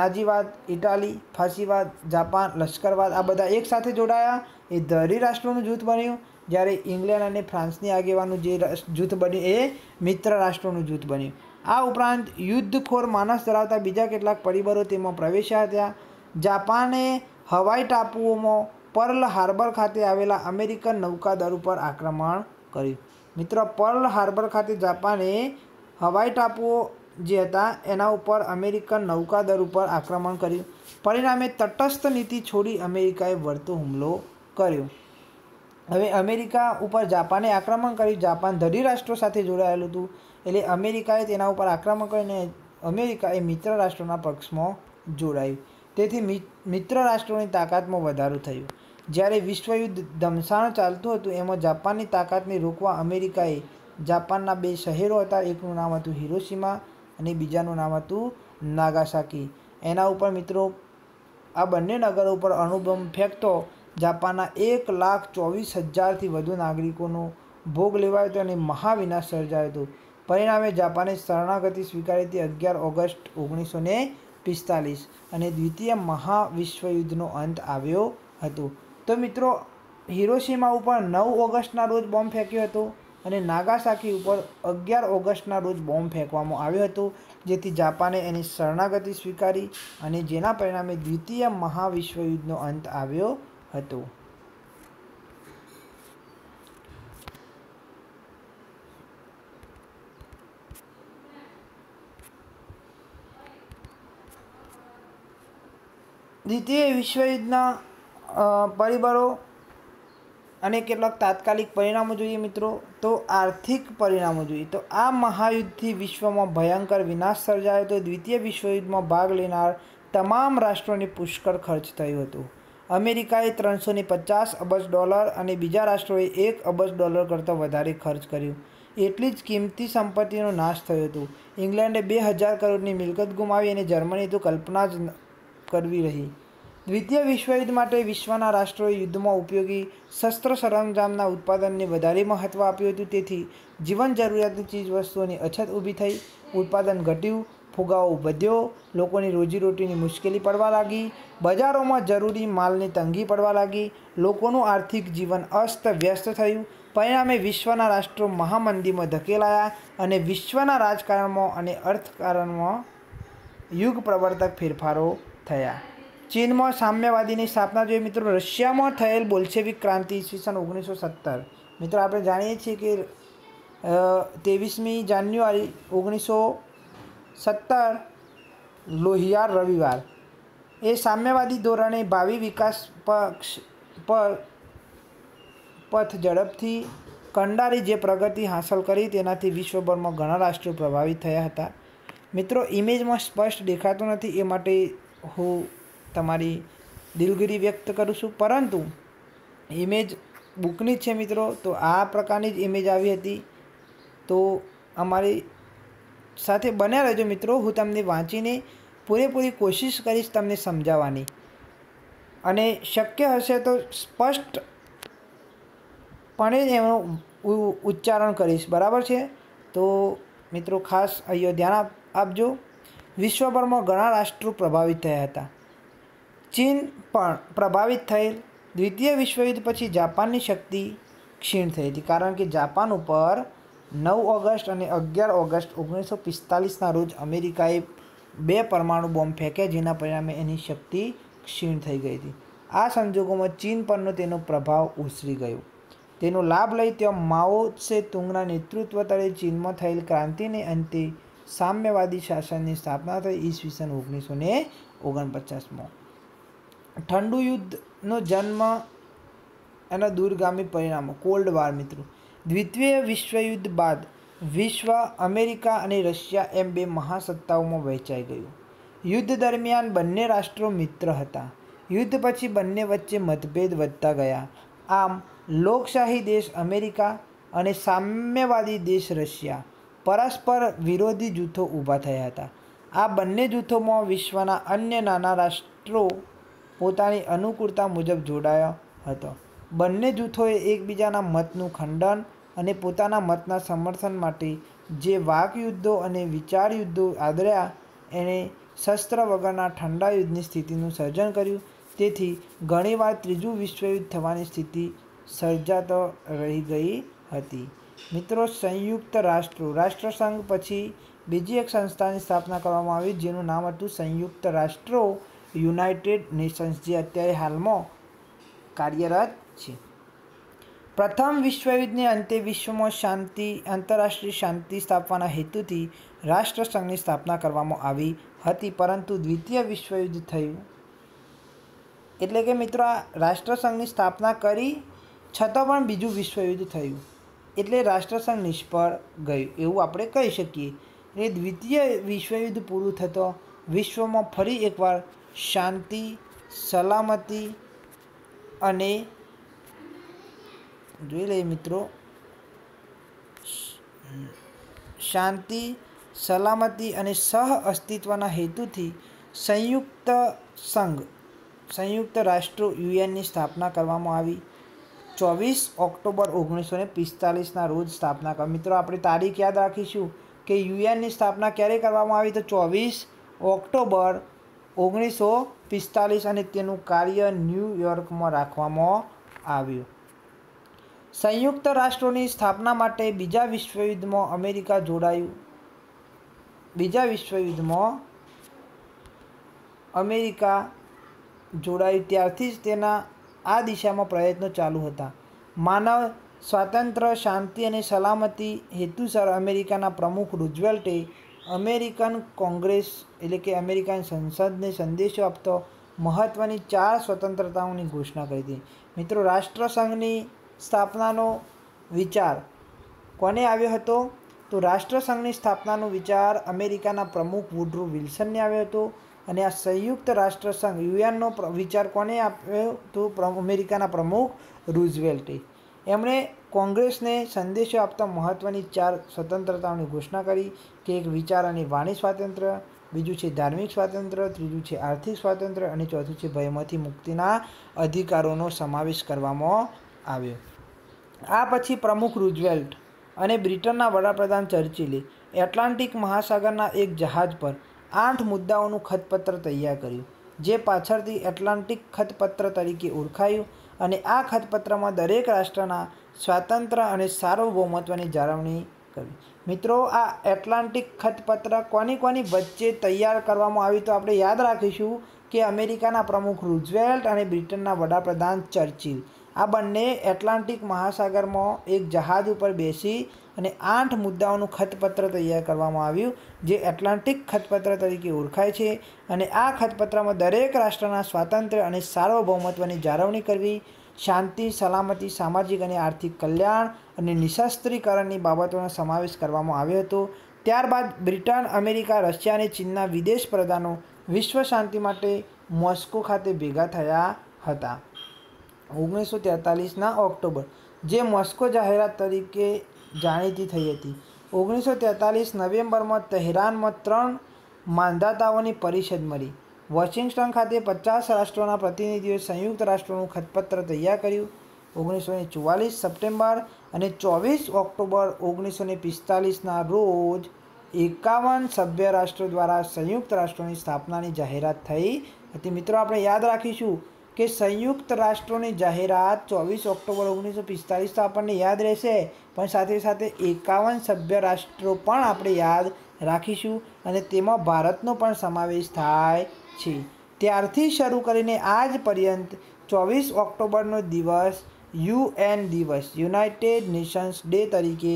નાજીવાદ ઇટાલી ફાંસીવાદ જાપાન લશ્કરવાદ આ બધા એકસાથે જોડાયા એ ધરી રાષ્ટ્રોનું જૂથ બન્યું જ્યારે ઇંગ્લેન્ડ અને ફ્રાન્સની આગેવાનું જે જૂથ બન્યું એ મિત્ર રાષ્ટ્રોનું જૂથ બન્યું આ ઉપરાંત યુદ્ધખોર માનસ ધરાવતા બીજા કેટલાક પરિબળો તેમાં પ્રવેશ્યા હતા જાપાને હવાઈ ટાપુઓમાં પર્લ હાર્બર ખાતે આવેલા અમેરિકન નૌકાદળ ઉપર આક્રમણ કર્યું મિત્ર પર્લ હાર્બર ખાતે જાપાને હવાઈ ટાપુઓ જે હતા એના ઉપર અમેરિકન નૌકાદળ ઉપર આક્રમણ કર્યું પરિણામે તટસ્થ નીતિ છોડી અમેરિકાએ વળતો હુમલો કર્યો હવે અમેરિકા ઉપર જાપાને આક્રમણ કર્યું જાપાન ધરી રાષ્ટ્રો સાથે જોડાયેલું હતું એટલે અમેરિકાએ તેના ઉપર આક્રમણ કરીને અમેરિકાએ મિત્ર રાષ્ટ્રોના પક્ષમાં જોડાયું તેથી મિત્ર રાષ્ટ્રોની તાકાતમાં વધારો થયો જ્યારે વિશ્વયુદ્ધ ધમસાણ ચાલતું હતું એમાં જાપાનની તાકાતને રોકવા અમેરિકાએ જાપાનના બે શહેરો હતા એકનું નામ હતું હિરોશિમા અને બીજાનું નામ હતું નાગાસાકી એના ઉપર મિત્રો આ બંને નગરો ઉપર અણુબમ ફેંકતો જાપાનના એક લાખ ચોવીસ હજારથી વધુ નાગરિકોનો ભોગ લેવાયો હતો અને મહાવિનાશ સર્જાયો હતો પરિણામે જાપાને શરણાગતિ સ્વીકારી હતી અગિયાર ઓગસ્ટ ઓગણીસો ને પિસ્તાલીસ અને દ્વિતીય મહાવિશ્વયુદ્ધનો અંત આવ્યો હતો તો મિત્રો હિરોશીમા ઉપર નવ ઓગસ્ટના રોજ બોમ્બ ફેંક્યો હતો અને નાગાસાકી ઉપર અગિયાર ઓગસ્ટના રોજ બોમ્બ ફેંકવામાં આવ્યો હતો જેથી જાપાને એની શરણાગતિ સ્વીકારી અને જેના પરિણામે દ્વિતીય મહાવિશ્વયુદ્ધનો અંત આવ્યો હતું દ્વિતીય વિશ્વયુદ્ધના પરિબળો અને કેટલાક તાત્કાલિક પરિણામો જોઈએ મિત્રો તો આર્થિક પરિણામો જોઈએ તો આ મહાયુદ્ધથી વિશ્વમાં ભયંકર વિનાશ સર્જાયો હતો દ્વિતીય વિશ્વયુદ્ધમાં ભાગ લેનાર તમામ રાષ્ટ્રોને પુષ્કળ ખર્ચ થયું હતું અમેરિકાએ ત્રણસો પચાસ અબજ ડોલર અને બીજા રાષ્ટ્રોએ એક અબજ ડોલર કરતાં વધારે ખર્ચ કર્યું એટલી જ કિંમતી સંપત્તિનો નાશ થયો હતો ઇંગ્લેન્ડે બે હજાર કરોડની મિલકત ગુમાવી અને જર્મની તો કલ્પના જ કરવી રહી દ્વિતીય વિશ્વયુદ્ધ માટે વિશ્વના રાષ્ટ્રોએ યુદ્ધમાં ઉપયોગી શસ્ત્ર સરંજામના ઉત્પાદનને વધારે મહત્ત્વ આપ્યું હતું તેથી જીવન જરૂરિયાતની ચીજવસ્તુઓની અછત ઊભી થઈ ઉત્પાદન ઘટ્યું ફુગાવો વધ્યો લોકોની રોજીરોટીની મુશ્કેલી પડવા લાગી બજારોમાં જરૂરી માલની તંગી પડવા લાગી લોકોનું આર્થિક જીવન અસ્ત વ્યસ્ત થયું પરિણામે વિશ્વના રાષ્ટ્રો મહામંદીમાં ધકેલાયા અને વિશ્વના રાજકારણમાં અને અર્થકારણમાં યુગ પ્રવર્તક ફેરફારો થયા ચીનમાં સામ્યવાદીની સ્થાપના જોઈએ મિત્રો રશિયામાં થયેલ બોલ્શેવિક ક્રાંતિ ઈસવીસન ઓગણીસો સત્તર મિત્રો આપણે જાણીએ છીએ કે ત્રેવીસમી જાન્યુઆરી ઓગણીસો સત્તર લોહિયાર રવિવાર એ સામ્યવાદી ધોરણે ભાવિ વિકાસ પક્ષ પર પથ ઝડપથી કંડારી જે પ્રગતિ હાંસલ કરી તેનાથી વિશ્વભરમાં ઘણા રાષ્ટ્રો પ્રભાવિત થયા હતા મિત્રો ઇમેજમાં સ્પષ્ટ દેખાતું નથી એ માટે હું તમારી દિલગીરી વ્યક્ત કરું છું પરંતુ ઇમેજ બુકની જ છે મિત્રો તો આ પ્રકારની જ ઇમેજ આવી હતી તો અમારી સાથે બન્યા રહેજો મિત્રો હું તમને વાંચીને પૂરેપૂરી કોશિશ કરીશ તમને સમજાવવાની અને શક્ય હશે તો સ્પષ્ટ પણ એનો ઉચ્ચારણ કરીશ બરાબર છે તો મિત્રો ખાસ અહીંયા ધ્યાન આપજો વિશ્વભરમાં ઘણા રાષ્ટ્રો પ્રભાવિત થયા હતા ચીન પણ પ્રભાવિત થયેલ દ્વિતીય વિશ્વયુદ્ધ પછી જાપાનની શક્તિ ક્ષીણ થઈ હતી કારણ કે જાપાન ઉપર નવ ઓગસ્ટ અને અગિયાર ઓગસ્ટ ઓગણીસો પિસ્તાલીસના રોજ અમેરિકાએ બે પરમાણુ બોમ્બ ફેંક્યા જેના પરિણામે એની શક્તિ ક્ષીણ થઈ ગઈ હતી આ સંજોગોમાં ચીન પરનો તેનો પ્રભાવ ઓસરી ગયો તેનો લાભ લઈ ત્યાં માઓસે તુંગના નેતૃત્વ તળે ચીનમાં થયેલ ક્રાંતિને અંતે સામ્યવાદી શાસનની સ્થાપના થઈ ઈસવીસન ઓગણીસો ને ઓગણપચાસમાં ઠંડુ યુદ્ધનો જન્મ એના દૂરગામી પરિણામો કોલ્ડ વાર મિત્રો દ્વિતીય વિશ્વયુદ્ધ બાદ વિશ્વ અમેરિકા અને રશિયા એમ બે મહાસત્તાઓમાં વહેંચાઈ ગયું યુદ્ધ દરમિયાન બંને રાષ્ટ્રો મિત્ર હતા યુદ્ધ પછી બંને વચ્ચે મતભેદ વધતા ગયા આમ લોકશાહી દેશ અમેરિકા અને સામ્યવાદી દેશ રશિયા પરસ્પર વિરોધી જૂથો ઊભા થયા હતા આ બંને જૂથોમાં વિશ્વના અન્ય નાના રાષ્ટ્રો પોતાની અનુકૂળતા મુજબ જોડાયો હતો બંને જૂથોએ એકબીજાના મતનું ખંડન અને પોતાના મતના સમર્થન માટે જે વાકયુદ્ધો અને વિચાર યુદ્ધો આદર્યા એણે શસ્ત્ર વગરના ઠંડા યુદ્ધની સ્થિતિનું સર્જન કર્યું તેથી ઘણીવાર ત્રીજું વિશ્વયુદ્ધ થવાની સ્થિતિ સર્જાતો રહી ગઈ હતી મિત્રો સંયુક્ત રાષ્ટ્રો રાષ્ટ્રસંઘ પછી બીજી એક સંસ્થાની સ્થાપના કરવામાં આવી જેનું નામ હતું સંયુક્ત રાષ્ટ્રો યુનાઇટેડ નેશન્સ જે અત્યારે હાલમાં કાર્યરત છે પ્રથમ વિશ્વયુદ્ધને અંતે વિશ્વમાં શાંતિ આંતરરાષ્ટ્રીય શાંતિ સ્થાપવાના હેતુથી રાષ્ટ્રસંઘની સ્થાપના કરવામાં આવી હતી પરંતુ દ્વિતીય વિશ્વયુદ્ધ થયું એટલે કે મિત્રો આ રાષ્ટ્રસંઘની સ્થાપના કરી છતાં પણ બીજું વિશ્વયુદ્ધ થયું એટલે રાષ્ટ્રસંઘ નિષ્ફળ ગયું એવું આપણે કહી શકીએ એ દ્વિતીય વિશ્વયુદ્ધ પૂરું થતો વિશ્વમાં ફરી એકવાર શાંતિ સલામતી અને જોઈ લઈએ મિત્રો શાંતિ સલામતી અને સહ અસ્તિત્વના હેતુથી સંયુક્ત સંઘ સંયુક્ત રાષ્ટ્ર યુએનની સ્થાપના કરવામાં આવી ચોવીસ ઓક્ટોબર ઓગણીસો ને પિસ્તાલીસના રોજ સ્થાપના કરવા મિત્રો આપણે તારીખ યાદ રાખીશું કે યુએનની સ્થાપના ક્યારે કરવામાં આવી તો ચોવીસ ઓક્ટોબર ઓગણીસો પિસ્તાલીસ અને તેનું કાર્ય ન્યૂયોર્કમાં રાખવામાં આવ્યું સંયુક્ત રાષ્ટ્રોની સ્થાપના માટે બીજા વિશ્વયુદ્ધમાં અમેરિકા જોડાયું બીજા વિશ્વયુદ્ધમાં અમેરિકા જોડાયું ત્યારથી જ તેના આ દિશામાં પ્રયત્નો ચાલુ હતા માનવ સ્વાતંત્ર્ય શાંતિ અને સલામતી હેતુસર અમેરિકાના પ્રમુખ રૂઝવેલ્ટે અમેરિકન કોંગ્રેસ એટલે કે અમેરિકન સંસદને સંદેશો આપતો મહત્ત્વની ચાર સ્વતંત્રતાઓની ઘોષણા કરી હતી મિત્રો રાષ્ટ્રસંઘની સ્થાપનાનો વિચાર કોને આવ્યો હતો તો રાષ્ટ્રસંઘની સ્થાપનાનો વિચાર અમેરિકાના પ્રમુખ વુડ્રો વિલ્સનને આવ્યો હતો અને આ સંયુક્ત રાષ્ટ્રસંઘ યુએનનો વિચાર કોને આપ્યો તો અમેરિકાના પ્રમુખ રૂઝવેલ્ટે એમણે કોંગ્રેસને સંદેશો આપતા મહત્ત્વની ચાર સ્વતંત્રતાઓની ઘોષણા કરી કે એક વિચાર અને વાણી સ્વાતંત્ર્ય બીજું છે ધાર્મિક સ્વાતંત્ર્ય ત્રીજું છે આર્થિક સ્વાતંત્ર્ય અને ચોથું છે ભયમાંથી મુક્તિના અધિકારોનો સમાવેશ કરવામાં આવ્યો આ પછી પ્રમુખ રૂઝવેલ્ટ અને બ્રિટનના વડાપ્રધાન ચર્ચિલે એટલાન્ટિક મહાસાગરના એક જહાજ પર આઠ મુદ્દાઓનું ખતપત્ર તૈયાર કર્યું જે પાછળથી એટલાન્ટિક ખતપત્ર તરીકે ઓળખાયું અને આ ખતપત્રમાં દરેક રાષ્ટ્રના સ્વાતંત્ર્ય અને સાર્વભૌમત્વની જાળવણી કરી મિત્રો આ એટલાન્ટિક ખતપત્ર કોની કોની વચ્ચે તૈયાર કરવામાં આવી તો આપણે યાદ રાખીશું કે અમેરિકાના પ્રમુખ રૂઝવેલ્ટ અને બ્રિટનના વડાપ્રધાન ચર્ચિલ આ બંને એટલાન્ટિક મહાસાગરમાં એક જહાજ ઉપર બેસી અને આઠ મુદ્દાઓનું ખતપત્ર તૈયાર કરવામાં આવ્યું જે એટલાન્ટિક ખતપત્ર તરીકે ઓળખાય છે અને આ ખતપત્રમાં દરેક રાષ્ટ્રના સ્વાતંત્ર્ય અને સાર્વભૌમત્વની જાળવણી કરવી શાંતિ સલામતી સામાજિક અને આર્થિક કલ્યાણ અને નિશાસ્ત્રીકરણની બાબતોનો સમાવેશ કરવામાં આવ્યો હતો ત્યારબાદ બ્રિટન અમેરિકા રશિયા અને ચીનના વિદેશ પ્રધાનો વિશ્વ શાંતિ માટે મોસ્કો ખાતે ભેગા થયા હતા ઓગણીસો તેતાલીસના ઓક્ટોબર જે મોસ્કો જાહેરાત તરીકે જાણીતી થઈ હતી ઓગણીસો તેતાલીસ નવેમ્બરમાં તહેરાનમાં ત્રણ માંધાતાઓની પરિષદ મળી વોશિંગ્ટન ખાતે પચાસ રાષ્ટ્રોના પ્રતિનિધિઓએ સંયુક્ત રાષ્ટ્રોનું ખતપત્ર તૈયાર કર્યું ઓગણીસો ને ચુવાલીસ સપ્ટેમ્બર અને ચોવીસ ઓક્ટોબર ઓગણીસો ને પિસ્તાલીસના રોજ એકાવન સભ્ય રાષ્ટ્રો દ્વારા સંયુક્ત રાષ્ટ્રોની સ્થાપનાની જાહેરાત થઈ હતી મિત્રો આપણે યાદ રાખીશું કે સંયુક્ત રાષ્ટ્રોની જાહેરાત ચોવીસ ઓક્ટોબર ઓગણીસો પિસ્તાળીસ તો આપણને યાદ રહેશે પણ સાથે સાથે એકાવન સભ્ય રાષ્ટ્રો પણ આપણે યાદ રાખીશું અને તેમાં ભારતનો પણ સમાવેશ થાય છે ત્યારથી શરૂ કરીને આજ પર્યંત ચોવીસ ઓક્ટોબરનો દિવસ યુએન દિવસ યુનાઇટેડ નેશન્સ ડે તરીકે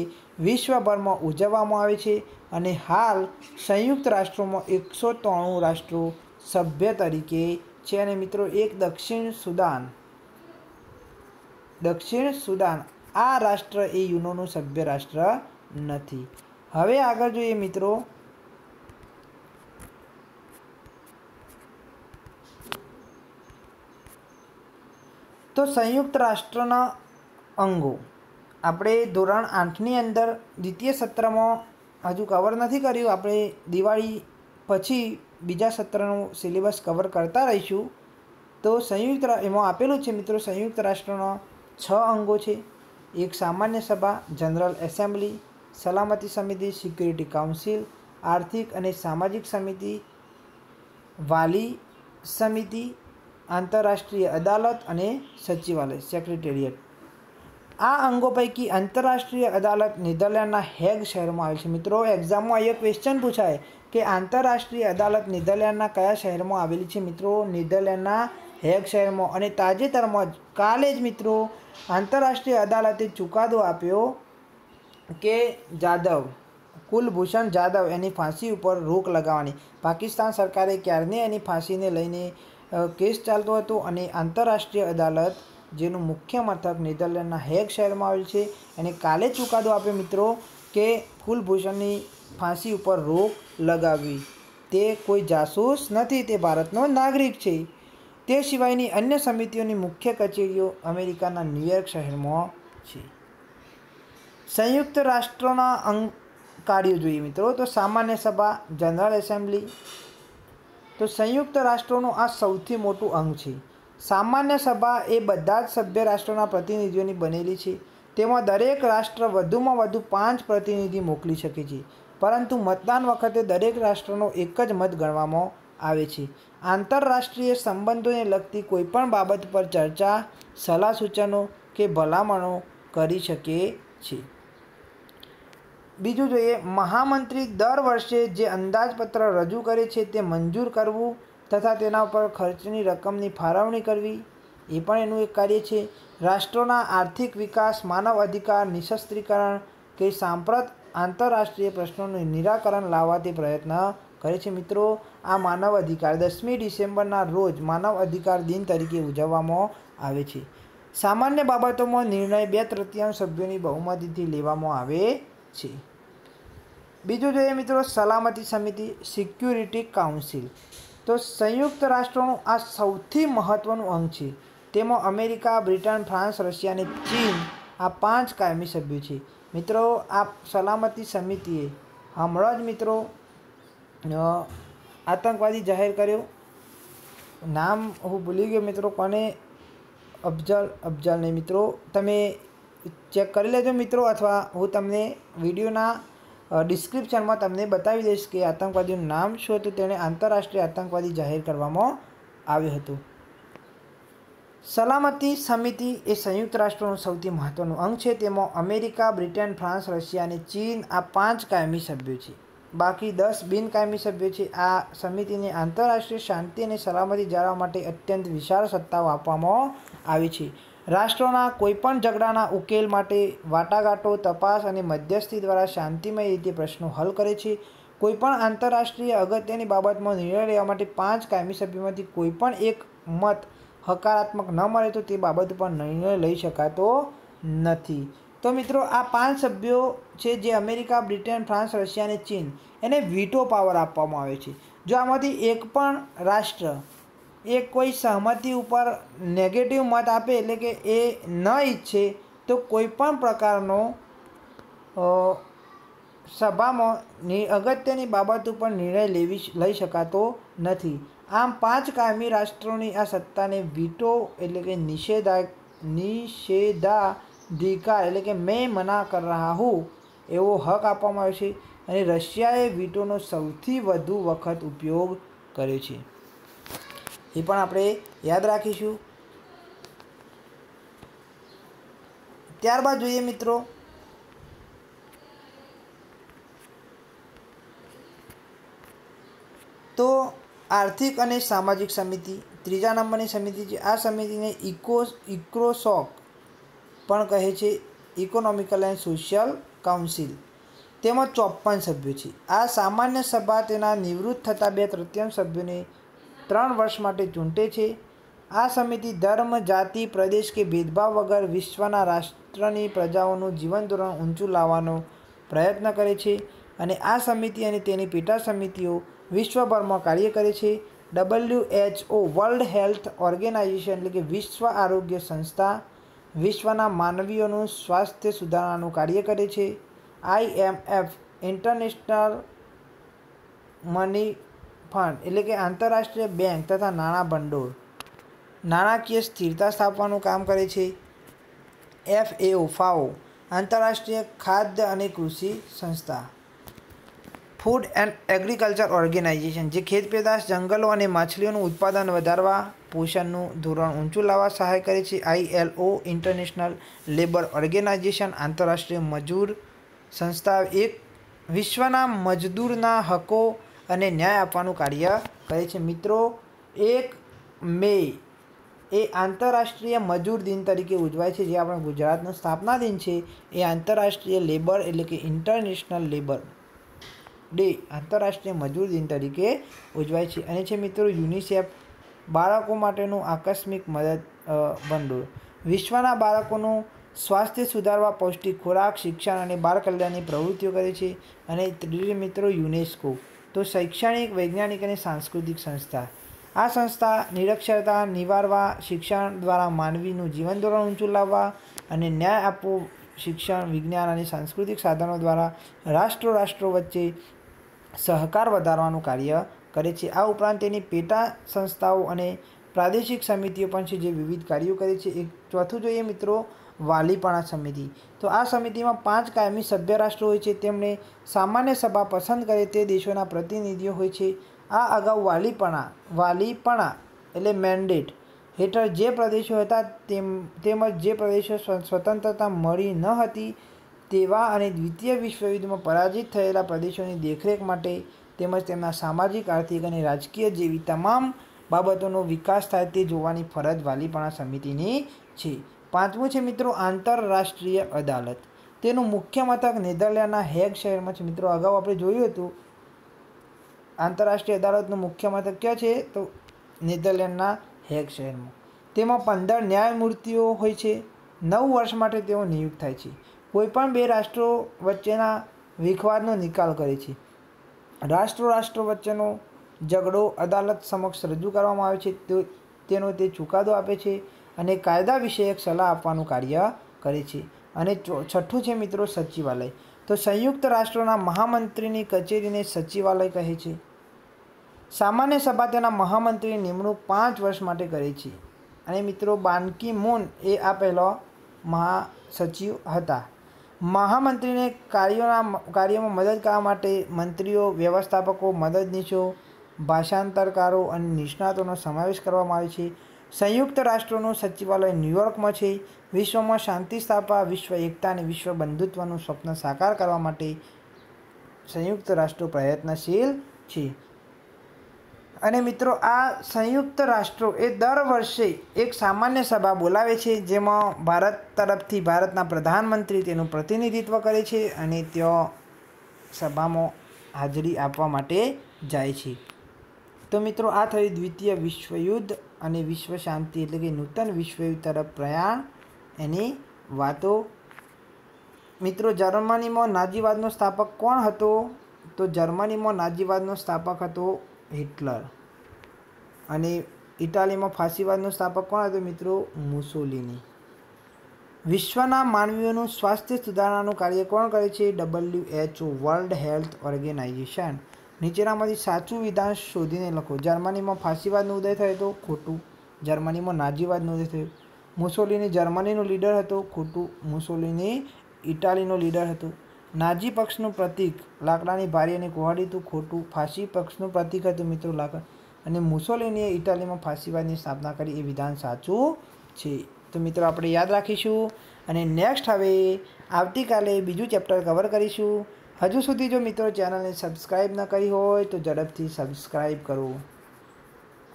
વિશ્વભરમાં ઉજવવામાં આવે છે અને હાલ સંયુક્ત રાષ્ટ્રોમાં એકસો ત્રણું રાષ્ટ્રો સભ્ય તરીકે છે અને મિત્રો એક દક્ષિણ સુદાન દક્ષિણ સુદાન આ રાષ્ટ્ર એ યુનોનું સભ્ય રાષ્ટ્ર નથી હવે આગળ જોઈએ મિત્રો તો સંયુક્ત રાષ્ટ્રના અંગો આપણે ધોરણ આઠની અંદર દ્વિતીય સત્રમાં હજુ કવર નથી કર્યું આપણે દિવાળી પછી બીજા સત્રનું સિલેબસ કવર કરતા રહીશું તો સંયુક્ત એમાં આપેલું છે મિત્રો સંયુક્ત રાષ્ટ્રના છ અંગો છે એક સામાન્ય સભા જનરલ એસેમ્બલી સલામતી સમિતિ સિક્યુરિટી કાઉન્સિલ આર્થિક અને સામાજિક સમિતિ વાલી સમિતિ આંતરરાષ્ટ્રીય અદાલત અને સચિવાલય સેક્રેટેરિયટ આ અંગો પૈકી આંતરરાષ્ટ્રીય અદાલત નેધરલેન્ડના હેગ શહેરમાં આવેલ છે મિત્રો એક્ઝામમાં એક ક્વેશ્ચન પૂછાય કે આંતરરાષ્ટ્રીય અદાલત નેધરલેન્ડના કયા શહેરમાં આવેલી છે મિત્રો નેધરલેન્ડના હેગ શહેરમાં અને તાજેતરમાં જ કાલે જ મિત્રો આંતરરાષ્ટ્રીય અદાલતે ચુકાદો આપ્યો કે જાદવ કુલભૂષણ જાદવ એની ફાંસી ઉપર રોક લગાવવાની પાકિસ્તાન સરકારે ક્યારને એની ફાંસીને લઈને કેસ ચાલતો હતો અને આંતરરાષ્ટ્રીય અદાલત જેનું મુખ્ય મથક નેધરલેન્ડના હેગ શહેરમાં આવેલ છે એને કાલે ચુકાદો આપ્યો મિત્રો કે કુલભૂષણની ફાંસી ઉપર રોક લગાવી તે કોઈ જાસૂસ નથી તે ભારતનો નાગરિક છે તે સિવાયની અન્ય સમિતિઓની મુખ્ય કચેરીઓ અમેરિકાના ન્યૂયોર્ક શહેરમાં છે સંયુક્ત રાષ્ટ્રોના અંગ કાર્યો જોઈએ મિત્રો તો સામાન્ય સભા જનરલ એસેમ્બલી તો સંયુક્ત રાષ્ટ્રોનું આ સૌથી મોટું અંગ છે સામાન્ય સભા એ બધા જ સભ્ય રાષ્ટ્રોના પ્રતિનિધિઓની બનેલી છે તેમાં દરેક રાષ્ટ્ર વધુમાં વધુ પાંચ પ્રતિનિધિ મોકલી શકે છે પરંતુ મતદાન વખતે દરેક રાષ્ટ્રનો એક જ મત ગણવામાં આવે છે આંતરરાષ્ટ્રીય સંબંધોને લગતી કોઈપણ બાબત પર ચર્ચા સલાહ સૂચનો કે ભલામણો કરી શકે છે બીજું જોઈએ મહામંત્રી દર વર્ષે જે અંદાજપત્ર રજૂ કરે છે તે મંજૂર કરવું તથા તેના ઉપર ખર્ચની રકમની ફાળવણી કરવી એ પણ એનું એક કાર્ય છે રાષ્ટ્રોના આર્થિક વિકાસ માનવ અધિકાર નિશસ્ત્રીકરણ કે સાંપ્રત આંતરરાષ્ટ્રીય પ્રશ્નોનું નિરાકરણ લાવવાથી પ્રયત્ન કરે છે મિત્રો આ માનવ અધિકાર દસમી ડિસેમ્બરના રોજ માનવ અધિકાર દિન તરીકે ઉજવવામાં આવે છે સામાન્ય બાબતોમાં નિર્ણય બે તૃતીયાંશ સભ્યોની બહુમતીથી લેવામાં આવે છે બીજું જોઈએ મિત્રો સલામતી સમિતિ સિક્યુરિટી કાઉન્સિલ તો સંયુક્ત રાષ્ટ્રોનું આ સૌથી મહત્ત્વનું અંગ છે તેમાં અમેરિકા બ્રિટન ફ્રાન્સ રશિયા અને ચીન આ પાંચ કાયમી સભ્યો છે મિત્રો આ સલામતી સમિતિએ હમણાં જ મિત્રો આતંકવાદી જાહેર કર્યો નામ હું ભૂલી ગયો મિત્રો કોને અફજલ અફઝલ નહીં મિત્રો તમે ચેક કરી લેજો મિત્રો અથવા હું તમને વિડીયોના ડિસ્ક્રિપ્શનમાં તમને બતાવી દઈશ કે આતંકવાદીનું નામ શું હતું તેણે આંતરરાષ્ટ્રીય આતંકવાદી જાહેર કરવામાં આવ્યું હતું સલામતી સમિતિ એ સંયુક્ત રાષ્ટ્રનું સૌથી મહત્ત્વનો અંગ છે તેમાં અમેરિકા બ્રિટન ફ્રાન્સ રશિયા અને ચીન આ પાંચ કાયમી સભ્યો છે બાકી દસ બિનકાયમી સભ્યો છે આ સમિતિને આંતરરાષ્ટ્રીય શાંતિ અને સલામતી જાળવવા માટે અત્યંત વિશાળ સત્તાઓ આપવામાં આવી છે રાષ્ટ્રોના કોઈપણ ઝઘડાના ઉકેલ માટે વાટાઘાટો તપાસ અને મધ્યસ્થી દ્વારા શાંતિમય રીતે પ્રશ્નો હલ કરે છે કોઈપણ આંતરરાષ્ટ્રીય અગત્યની બાબતમાં નિર્ણય લેવા માટે પાંચ કાયમી સભ્યોમાંથી કોઈપણ એક મત હકારાત્મક ન મળે તો તે બાબત ઉપર નિર્ણય લઈ શકાતો નથી તો મિત્રો આ પાંચ સભ્યો છે જે અમેરિકા બ્રિટન ફ્રાન્સ રશિયા અને ચીન એને વીટો પાવર આપવામાં આવે છે જો આમાંથી એક પણ રાષ્ટ્ર એ કોઈ સહમતિ ઉપર નેગેટિવ મત આપે એટલે કે એ ન ઈચ્છે તો કોઈપણ પ્રકારનો સભામાં અગત્યની બાબત ઉપર નિર્ણય લેવી લઈ શકાતો નથી આમ પાંચ કાયમી રાષ્ટ્રોની આ સત્તાને વીટો એટલે કે નિષેધા નિષેધાધિકાર એટલે કે મેં મના કર રહ્યા હું એવો હક આપવામાં આવ્યો છે અને રશિયાએ વીટોનો સૌથી વધુ વખત ઉપયોગ કર્યો છે એ પણ આપણે યાદ રાખીશું ત્યારબાદ જોઈએ મિત્રો તો આર્થિક અને સામાજિક સમિતિ ત્રીજા નંબરની સમિતિ છે આ સમિતિને ઇકો ઇક્રોસોક પણ કહે છે ઇકોનોમિકલ એન્ડ સોશિયલ કાઉન્સિલ તેમાં ચોપન સભ્યો છે આ સામાન્ય સભા તેના નિવૃત્ત થતા બે તૃતીયાંશ સભ્યોને ત્રણ વર્ષ માટે ચૂંટે છે આ સમિતિ ધર્મ જાતિ પ્રદેશ કે ભેદભાવ વગર વિશ્વના રાષ્ટ્રની પ્રજાઓનું જીવન ધોરણ ઊંચું લાવવાનો પ્રયત્ન કરે છે અને આ સમિતિ અને તેની પેટા સમિતિઓ વિશ્વભરમાં કાર્ય કરે છે ડબલ્યુએચઓ વર્લ્ડ હેલ્થ ઓર્ગેનાઇઝેશન એટલે કે વિશ્વ આરોગ્ય સંસ્થા વિશ્વના માનવીઓનું સ્વાસ્થ્ય સુધારવાનું કાર્ય કરે છે આઈએમએફ ઇન્ટરનેશનલ મની ફંડ એટલે કે આંતરરાષ્ટ્રીય બેંક તથા નાણાં ભંડોળ નાણાકીય સ્થિરતા સ્થાપવાનું કામ કરે છે એફ એફએઓ ફાઓ આંતરરાષ્ટ્રીય ખાદ્ય અને કૃષિ સંસ્થા ફૂડ એન્ડ એગ્રીકલ્ચર ઓર્ગેનાઇઝેશન જે ખેત પેદાશ જંગલો અને માછલીઓનું ઉત્પાદન વધારવા પોષણનું ધોરણ ઊંચું લાવવા સહાય કરે છે આઈએલઓ ઇન્ટરનેશનલ લેબર ઓર્ગેનાઇઝેશન આંતરરાષ્ટ્રીય મજૂર સંસ્થા એક વિશ્વના મજદૂરના હકો અને ન્યાય આપવાનું કાર્ય કરે છે મિત્રો એક મે એ આંતરરાષ્ટ્રીય મજૂર દિન તરીકે ઉજવાય છે જે આપણા ગુજરાતનો સ્થાપના દિન છે એ આંતરરાષ્ટ્રીય લેબર એટલે કે ઇન્ટરનેશનલ લેબર ડે આંતરરાષ્ટ્રીય મજૂર દિન તરીકે ઉજવાય છે અને છે મિત્રો યુનિસેફ બાળકો માટેનું આકસ્મિક મદદ ભંડોળ વિશ્વના બાળકોનું સ્વાસ્થ્ય સુધારવા પૌષ્ટિક ખોરાક શિક્ષણ અને બાળ કલ્યાણની પ્રવૃત્તિઓ કરે છે અને ત્રીજું મિત્રો યુનેસ્કો તો શૈક્ષણિક વૈજ્ઞાનિક અને સાંસ્કૃતિક સંસ્થા આ સંસ્થા નિરક્ષરતા નિવારવા શિક્ષણ દ્વારા માનવીનું જીવન ધોરણ ઊંચું લાવવા અને ન્યાય આપવો શિક્ષણ વિજ્ઞાન અને સાંસ્કૃતિક સાધનો દ્વારા રાષ્ટ્રો રાષ્ટ્રો વચ્ચે સહકાર વધારવાનું કાર્ય કરે છે આ ઉપરાંત તેની પેટા સંસ્થાઓ અને પ્રાદેશિક સમિતિઓ પણ છે જે વિવિધ કાર્યો કરે છે એક ચોથું જોઈએ મિત્રો વાલીપણા સમિતિ તો આ સમિતિમાં પાંચ કાયમી સભ્ય રાષ્ટ્રો હોય છે તેમણે સામાન્ય સભા પસંદ કરે તે દેશોના પ્રતિનિધિઓ હોય છે આ અગાઉ વાલીપણા વાલીપણા એટલે મેન્ડેટ હેઠળ જે પ્રદેશો હતા તેમ તેમજ જે પ્રદેશો સ્વતંત્રતા મળી ન હતી તેવા અને દ્વિતીય વિશ્વયુદ્ધમાં પરાજિત થયેલા પ્રદેશોની દેખરેખ માટે તેમજ તેમના સામાજિક આર્થિક અને રાજકીય જેવી તમામ બાબતોનો વિકાસ થાય તે જોવાની ફરજ વાલીપણા સમિતિની છે પાંચમું છે મિત્રો આંતરરાષ્ટ્રીય અદાલત તેનું મુખ્ય મથક નેધરલેન્ડના હેગ શહેરમાં છે મિત્રો અગાઉ આપણે જોયું હતું આંતરરાષ્ટ્રીય અદાલતનું મુખ્ય મથક ક્યાં છે તો નેધરલેન્ડના હેગ શહેરમાં તેમાં પંદર ન્યાયમૂર્તિઓ હોય છે નવ વર્ષ માટે તેઓ નિયુક્ત થાય છે કોઈપણ બે રાષ્ટ્રો વચ્ચેના વિખવાદનો નિકાલ કરે છે રાષ્ટ્રો રાષ્ટ્રો વચ્ચેનો ઝઘડો અદાલત સમક્ષ રજૂ કરવામાં આવે છે તેનો તે ચુકાદો આપે છે અને કાયદા વિષયક સલાહ આપવાનું કાર્ય કરે છે અને છઠ્ઠું છે મિત્રો સચિવાલય તો સંયુક્ત રાષ્ટ્રોના મહામંત્રીની કચેરીને સચિવાલય કહે છે સામાન્ય સભા તેના મહામંત્રીની નિમણૂક પાંચ વર્ષ માટે કરે છે અને મિત્રો બાનકી મૂન એ આ પહેલો મહાસચિવ હતા મહામંત્રીને કાર્યોના કાર્યોમાં મદદ કરવા માટે મંત્રીઓ વ્યવસ્થાપકો મદદનીશો ભાષાંતરકારો અને નિષ્ણાતોનો સમાવેશ કરવામાં આવે છે સંયુક્ત રાષ્ટ્રોનું સચિવાલય ન્યૂયોર્કમાં છે વિશ્વમાં શાંતિ સ્થાપવા વિશ્વ એકતા અને વિશ્વ બંધુત્વનું સ્વપ્ન સાકાર કરવા માટે સંયુક્ત રાષ્ટ્રો પ્રયત્નશીલ છે અને મિત્રો આ સંયુક્ત રાષ્ટ્રો એ દર વર્ષે એક સામાન્ય સભા બોલાવે છે જેમાં ભારત તરફથી ભારતના પ્રધાનમંત્રી તેનું પ્રતિનિધિત્વ કરે છે અને ત્યાં સભામાં હાજરી આપવા માટે જાય છે તો મિત્રો આ થયું દ્વિતીય વિશ્વયુદ્ધ અને વિશ્વ શાંતિ એટલે કે નૂતન વિશ્વયુદ્ધ તરફ પ્રયાણ એની વાતો મિત્રો જર્મનીમાં નાજીવાદનો સ્થાપક કોણ હતો તો જર્મનીમાં નાજીવાદનો સ્થાપક હતો હિટલર અને ઇટાલીમાં ફાસીવાદનો સ્થાપક કોણ હતો મિત્રો મુસોલીની વિશ્વના માનવીઓનું સ્વાસ્થ્ય સુધારણાનું કાર્ય કોણ કરે છે W H O world health organization નીચેનામાંથી સાચું વિધાન શોધીને લખો જર્મનીમાં ફાસીવાદનો ઉદય થયો હતો ખોટું જર્મનીમાં નાજીવાદનો ઉદય થયો મુસોલીની જર્મનીનો લીડર હતો ખોટું મુસોલીની ઇટાલીનો લીડર હતો નાજી પક્ષનું પ્રતિક લાકડાની ભારી અને કુહાડી હતું ખોટું ફાંસી પક્ષનું પ્રતિક હતું મિત્રો લાકડા અને મુસોલિનીએ ઇટાલીમાં ફાંસીવાદની સ્થાપના કરી એ વિધાન સાચું છે તો મિત્રો આપણે યાદ રાખીશું અને નેક્સ્ટ હવે આવતીકાલે બીજું ચેપ્ટર કવર કરીશું હજુ સુધી જો મિત્રો ચેનલને સબસ્ક્રાઈબ ન કરી હોય તો ઝડપથી સબસ્ક્રાઈબ કરો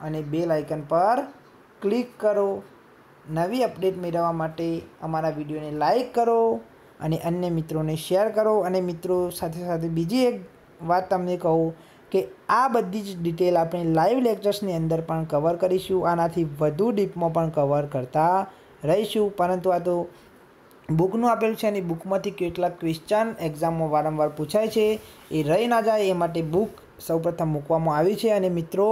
અને બેલ આઇકન પર ક્લિક કરો નવી અપડેટ મેળવવા માટે અમારા વિડીયોને લાઇક કરો અને અન્ય મિત્રોને શેર કરો અને મિત્રો સાથે સાથે બીજી એક વાત તમને કહું કે આ બધી જ ડિટેલ આપણે લાઈવ લેક્ચર્સની અંદર પણ કવર કરીશું આનાથી વધુ ડીપમાં પણ કવર કરતા રહીશું પરંતુ આ તો બુકનું આપેલું છે અને બુકમાંથી કેટલાક ક્વેશ્ચન એક્ઝામમાં વારંવાર પૂછાય છે એ રહી ના જાય એ માટે બુક સૌપ્રથમ મૂકવામાં આવી છે અને મિત્રો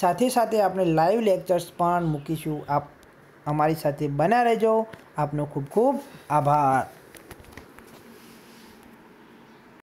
સાથે સાથે આપણે લાઈવ લેક્ચર્સ પણ મૂકીશું આપ અમારી સાથે બન્યા રહેજો આપનો ખૂબ ખૂબ આભાર